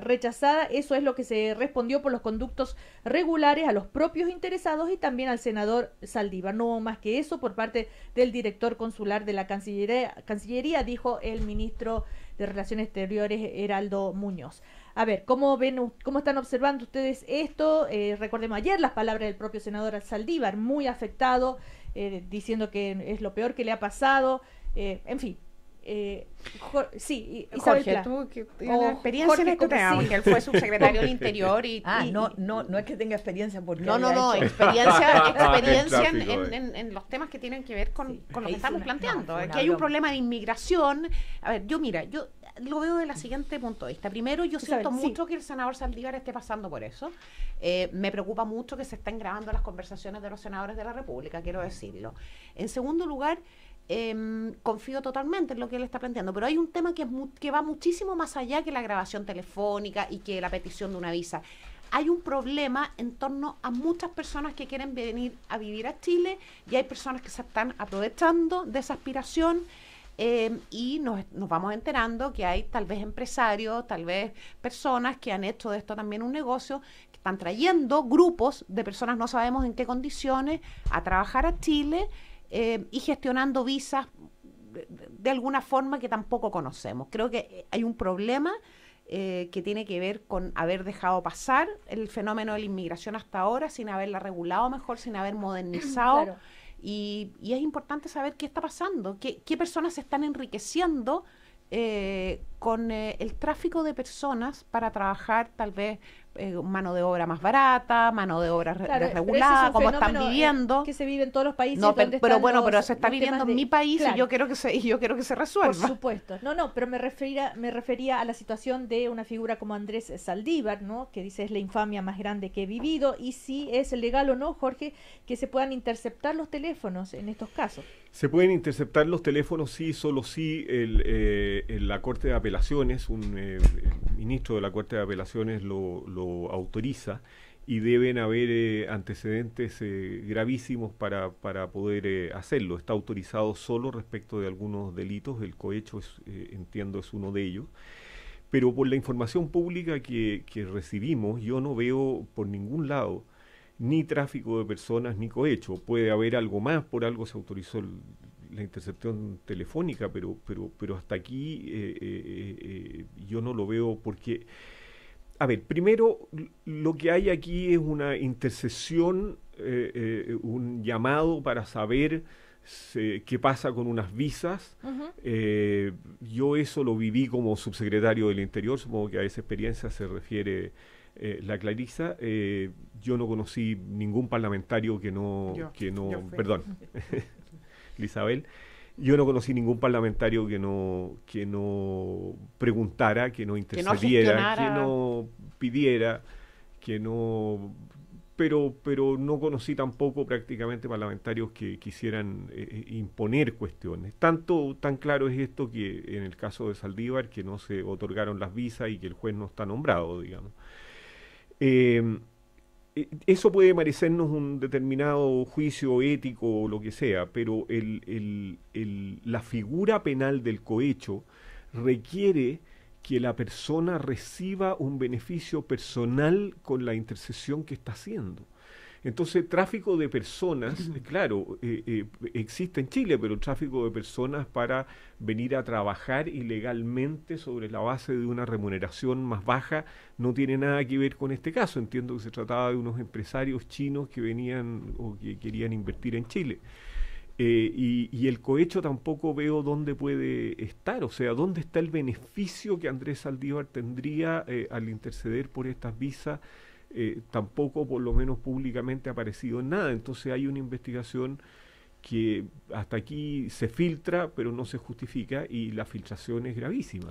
rechazadas. Eso es lo que se respondió por los conductos regulares a los propios interesados y también al senador Saldívar. No más que eso por parte del director consular de la Cancillería, Cancillería dijo el ministro de Relaciones Exteriores, Heraldo Muñoz. A ver, ¿cómo, ven, cómo están observando ustedes esto? Eh, recordemos ayer las palabras del propio senador Saldívar, muy afectado, eh, diciendo que es lo peor que le ha pasado. Eh, en fin, eh, sí, Isabel Jorge, tú que experiencia en él fue subsecretario del Interior y, ah, no, no, no es que tenga experiencia porque no, no, no, experiencia, experiencia en, en, los temas que tienen que ver con, con lo que estamos planteando. Aquí hay un problema de inmigración. A ver, yo mira, yo lo veo de la siguiente punto de vista. Primero, yo siento mucho que el senador Saldívar esté pasando por eso. Eh, me preocupa mucho que se estén grabando las conversaciones de los senadores de la República, quiero decirlo. En segundo lugar, em, confío totalmente en lo que él está planteando, pero hay un tema que, es que va muchísimo más allá que la grabación telefónica y que la petición de una visa hay un problema en torno a muchas personas que quieren venir a vivir a Chile y hay personas que se están aprovechando de esa aspiración. Em, y nos, vamos enterando que hay tal vez empresarios, tal vez personas que han hecho de esto también un negocio, que están trayendo grupos de personas, no sabemos en qué condiciones, a trabajar a Chile em, y gestionando visas de, alguna forma que tampoco conocemos. Creo que eh, hay un problema. Eh, que tiene que ver con haber dejado pasar el fenómeno de la inmigración hasta ahora sin haberla regulado mejor, sin haber modernizado claro y, es importante saber qué está pasando, qué, qué personas se están enriqueciendo eh, con eh, el tráfico de personas para trabajar tal vez eh, mano de obra más barata, mano de obra desregulada, como están eh, viviendo. Que se vive en todos los países. pero, bueno, pero se está viviendo en mi país y yo quiero que se, yo quiero que se resuelva. Por supuesto. No, no, pero me refería, me refería a la situación de una figura como Andrés Saldívar, ¿no? Que dice es la infamia más grande que he vivido, y si es legal o no, Jorge, que se puedan interceptar los teléfonos en estos casos. Se pueden interceptar los teléfonos, sí, solo sí. Eh, la Corte de Apelaciones, un eh, ministro de la Corte de Apelaciones lo, autoriza y deben haber eh, antecedentes gravísimos para, poder hacerlo. Está autorizado solo respecto de algunos delitos, el cohecho, entiendo, es uno de ellos. Pero por la información pública que, que recibimos, yo no veo por ningún lado ni tráfico de personas ni cohecho. Puede haber algo más, por algo se autorizó la intercepción telefónica, pero, pero, pero hasta aquí eh, eh, eh, yo no lo veo porque... A ver, primero lo que hay aquí es una intercesión, un llamado para saber qué pasa con unas visas. yo eso lo viví como subsecretario del Interior, supongo que a esa experiencia se refiere eh, la Clarisa, eh, yo no conocí ningún parlamentario que no, que no, perdón, Isabel, yo no conocí ningún parlamentario que no, que no preguntara, que no intercediera, que no, pidiera, que no pero, pero no conocí tampoco prácticamente parlamentarios que quisieran eh, imponer cuestiones. Tanto, tan claro es esto que en el caso de Saldívar, que no se otorgaron las visas y que el juez no está nombrado, digamos. Em, e, eso puede merecernos un determinado juicio ético o lo que sea, pero la figura penal del cohecho requiere que la persona reciba un beneficio personal con la intercesión que está haciendo. Entonces, tráfico de personas, claro, eh, eh, existe en Chile, pero tráfico de personas para venir a trabajar ilegalmente sobre la base de una remuneración más baja no tiene nada que ver con este caso. Entiendo que se trataba de unos empresarios chinos que venían o que querían invertir en Chile. Eh, y, el cohecho tampoco veo dónde puede estar, o sea, dónde está el beneficio que Andrés Saldívar tendría al interceder por estas visas eh, tampoco por lo menos públicamente ha aparecido nada. Entonces hay una investigación que hasta aquí se filtra, pero no se justifica y la filtración es gravísima.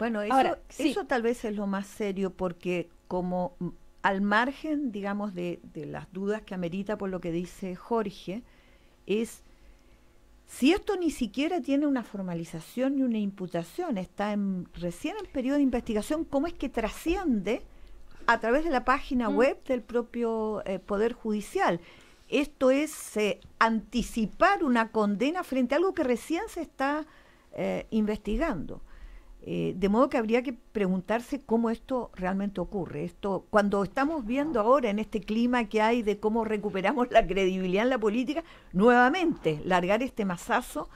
Bueno, eso, eso tal vez es lo más serio porque como mm, al margen, digamos, de, las dudas que amerita por lo que dice Jorge, es si esto ni siquiera tiene una formalización ni una imputación, está en, recién en periodo de investigación, ¿cómo es que trasciende? a través de la página mm. web del propio eh, Poder Judicial. Esto es eh, anticipar una condena frente a algo que recién se está eh, investigando. de modo que habría que preguntarse cómo esto realmente ocurre. Esto, cuando estamos viendo ahora en este clima que hay de cómo recuperamos la credibilidad en la política, nuevamente largar este mazazo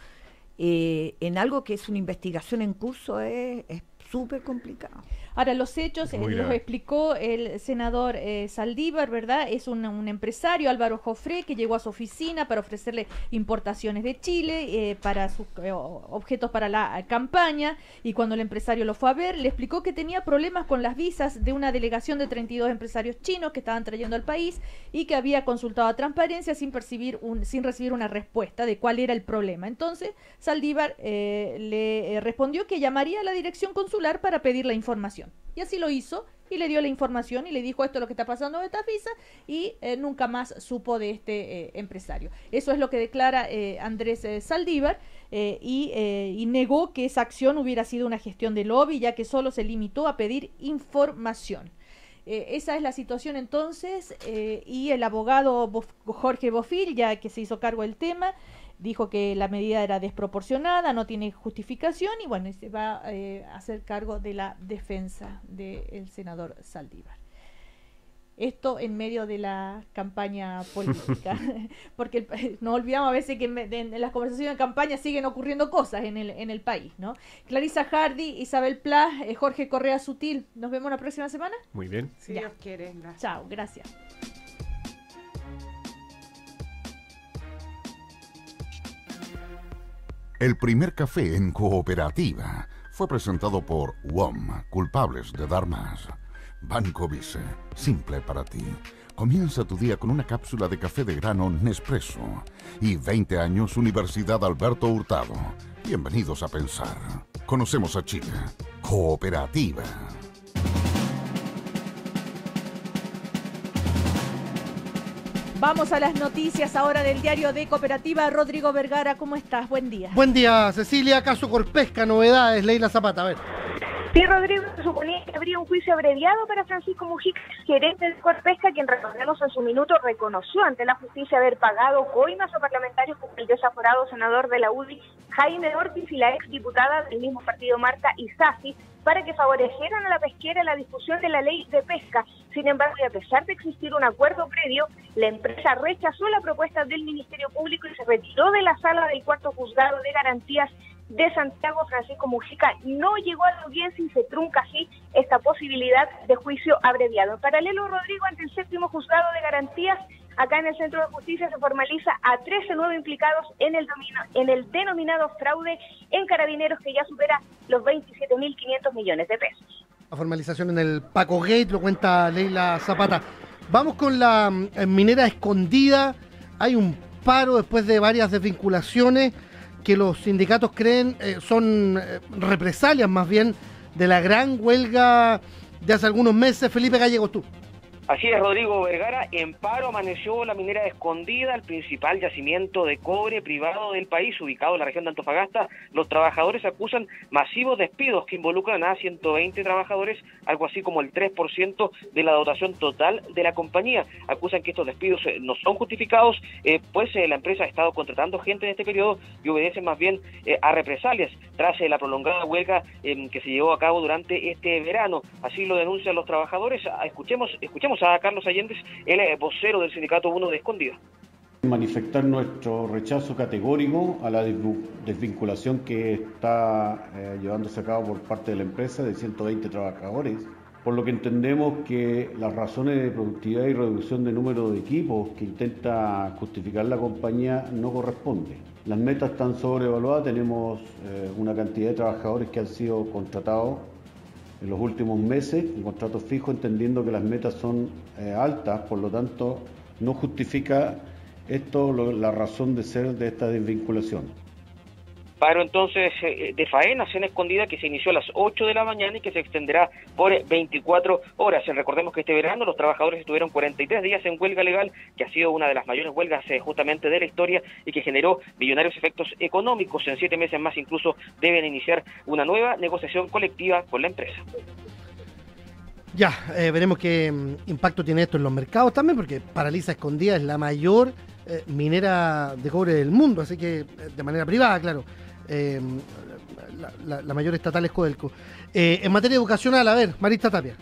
en algo que es una investigación en curso es súper complicado. Ahora, los hechos eh, los explicó el senador eh, Saldívar, ¿verdad? Es un, empresario, Álvaro Jofré, que llegó a su oficina para ofrecerle importaciones de Chile eh, para sus objetos para la campaña. Y cuando el empresario lo fue a ver, le explicó que tenía problemas con las visas de una delegación de 32 empresarios chinos que estaban trayendo al país y que había consultado a Transparencia sin, percibir un, sin recibir una respuesta de cuál era el problema. Entonces, Saldívar le respondió que llamaría a la dirección consular para pedir la información. Y así lo hizo y le dio la información y le dijo esto es lo que está pasando de visa, y eh, nunca más supo de este eh, empresario. Eso es lo que declara eh, Andrés Saldívar y, negó que esa acción hubiera sido una gestión de lobby ya que solo se limitó a pedir información. esa es la situación entonces y el abogado Jorge Bofil, ya que se hizo cargo del tema, dijo que la medida era desproporcionada, no tiene justificación y bueno, se va eh, a hacer cargo de la defensa del senador Saldívar. Esto en medio de la campaña política, porque eh, no olvidamos a veces que en, las conversaciones de campaña siguen ocurriendo cosas en el, país, ¿no? Clarisa Hardy, Isabel Plas, eh, Jorge Correa Sutil, nos vemos la próxima semana. Muy bien. Si ya. Dios quiere. Chao, gracias. El primer café en cooperativa fue presentado por WOM, culpables de dar más. Banco Vice, simple para ti. Comienza tu día con una cápsula de café de grano Nespresso y 20 años Universidad Alberto Hurtado. Bienvenidos a Pensar. Conocemos a China Cooperativa. Vamos a las noticias ahora del diario de Cooperativa. Rodrigo Vergara, ¿cómo estás? Buen día. Buen día, Cecilia. Caso Corpesca, novedades. Leila Zapata, a ver. Sí, Rodrigo, se suponía que habría un juicio abreviado para Francisco Mujica, gerente de Corpesca, quien recordemos en su minuto reconoció ante la justicia haber pagado coimas a parlamentarios como el desaforado senador de la UDI, Jaime Ortiz, y la exdiputada del mismo partido Marta Isafi, para que favorecieran a la pesquera la discusión de la ley de pesca. Sin embargo, y a pesar de existir un acuerdo previo, la empresa rechazó la propuesta del Ministerio Público y se retiró de la sala del cuarto juzgado de garantías de Santiago, Francisco Mujica, no llegó a la audiencia y se trunca así esta posibilidad de juicio abreviado. En paralelo, Rodrigo, ante el séptimo juzgado de garantías, acá en el Centro de Justicia se formaliza a 13 nuevos implicados en el, en el denominado fraude en carabineros que ya supera los 27.500 millones de pesos. La formalización en el Paco Gate lo cuenta Leila Zapata. Vamos con la eh, minera escondida. Hay un paro después de varias desvinculaciones que los sindicatos creen eh, son eh, represalias más bien de la gran huelga de hace algunos meses. Felipe Gallego, tú. Así es, Rodrigo Vergara. En paro amaneció la minera escondida, el principal yacimiento de cobre privado del país, ubicado en la región de Antofagasta. Los trabajadores acusan masivos despidos que involucran a 120 trabajadores, algo así como el 3% de la dotación total de la compañía. Acusan que estos despidos eh, no son justificados, eh, pues eh, la empresa ha estado contratando gente en este periodo y obedecen más bien a represalias tras la prolongada huelga em, que se llevó a cabo durante este verano. Así lo denuncian los trabajadores. Ah, escuchemos, escuchemos a Carlos Allende, el vocero del Sindicato 1 de Escondida. Manifestar nuestro rechazo categórico a la desvinculación que está eh, llevándose a cabo por parte de la empresa de 120 trabajadores, por lo que entendemos que las razones de productividad y reducción de número de equipos que intenta justificar la compañía no corresponden. Las metas están sobrevaluadas, tenemos eh, una cantidad de trabajadores que han sido contratados en los últimos meses, un contrato fijo, entendiendo que las metas son eh, altas, por lo tanto, no justifica esto la razón de ser de esta desvinculación. Paro entonces eh, eh, de faena, cena escondida, que se inició a las 8 de la mañana y que se extenderá por 24 eh, horas. Recordemos que este verano los trabajadores estuvieron 43 días en huelga legal, que ha sido una de las mayores huelgas justamente de la historia y que generó millonarios efectos económicos. En siete meses más incluso deben iniciar una nueva negociación colectiva con la empresa. Ya, veremos qué mm, impacto tiene esto en los mercados también, porque Paraliza Escondida es la mayor minera de cobre del mundo, así que de manera privada, claro. Em, la, mayor estatal es Codelco. Eh, en materia educacional, a ver, Marista Tapia.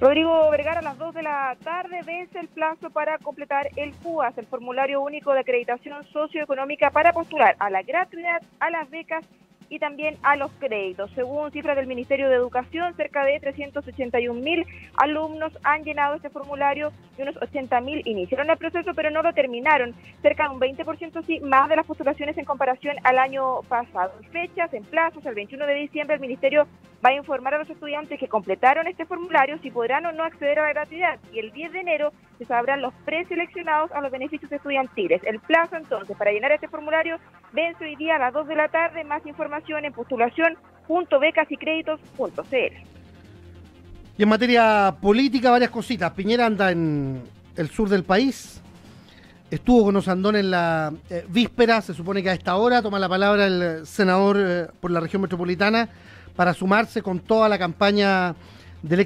Rodrigo Vergara, a las 2 de la tarde vence el plazo para completar el CUAS, el formulario único de acreditación socioeconómica para postular a la gratuidad, a las becas y también a los créditos. Según cifras del Ministerio de Educación, cerca de 381 mil alumnos han llenado este formulario y unos 80.000 mil iniciaron el proceso pero no lo terminaron. Cerca de un 20% sí, más de las postulaciones en comparación al año pasado. Fechas, en plazos, el 21 de diciembre el Ministerio va a informar a los estudiantes que completaron este formulario si podrán o no acceder a la gratuidad y el 10 de enero se sabrán los preseleccionados a los beneficios estudiantiles. El plazo entonces para llenar este formulario vence hoy día a las 2 de la tarde. Más información en postulación.becasycréditos.cl. Y en materia política, varias cositas. Piñera anda en el sur del país. Estuvo con Osandón en la eh, víspera, se supone que a esta hora toma la palabra el eh, senador eh, por la región metropolitana para sumarse con toda la campaña del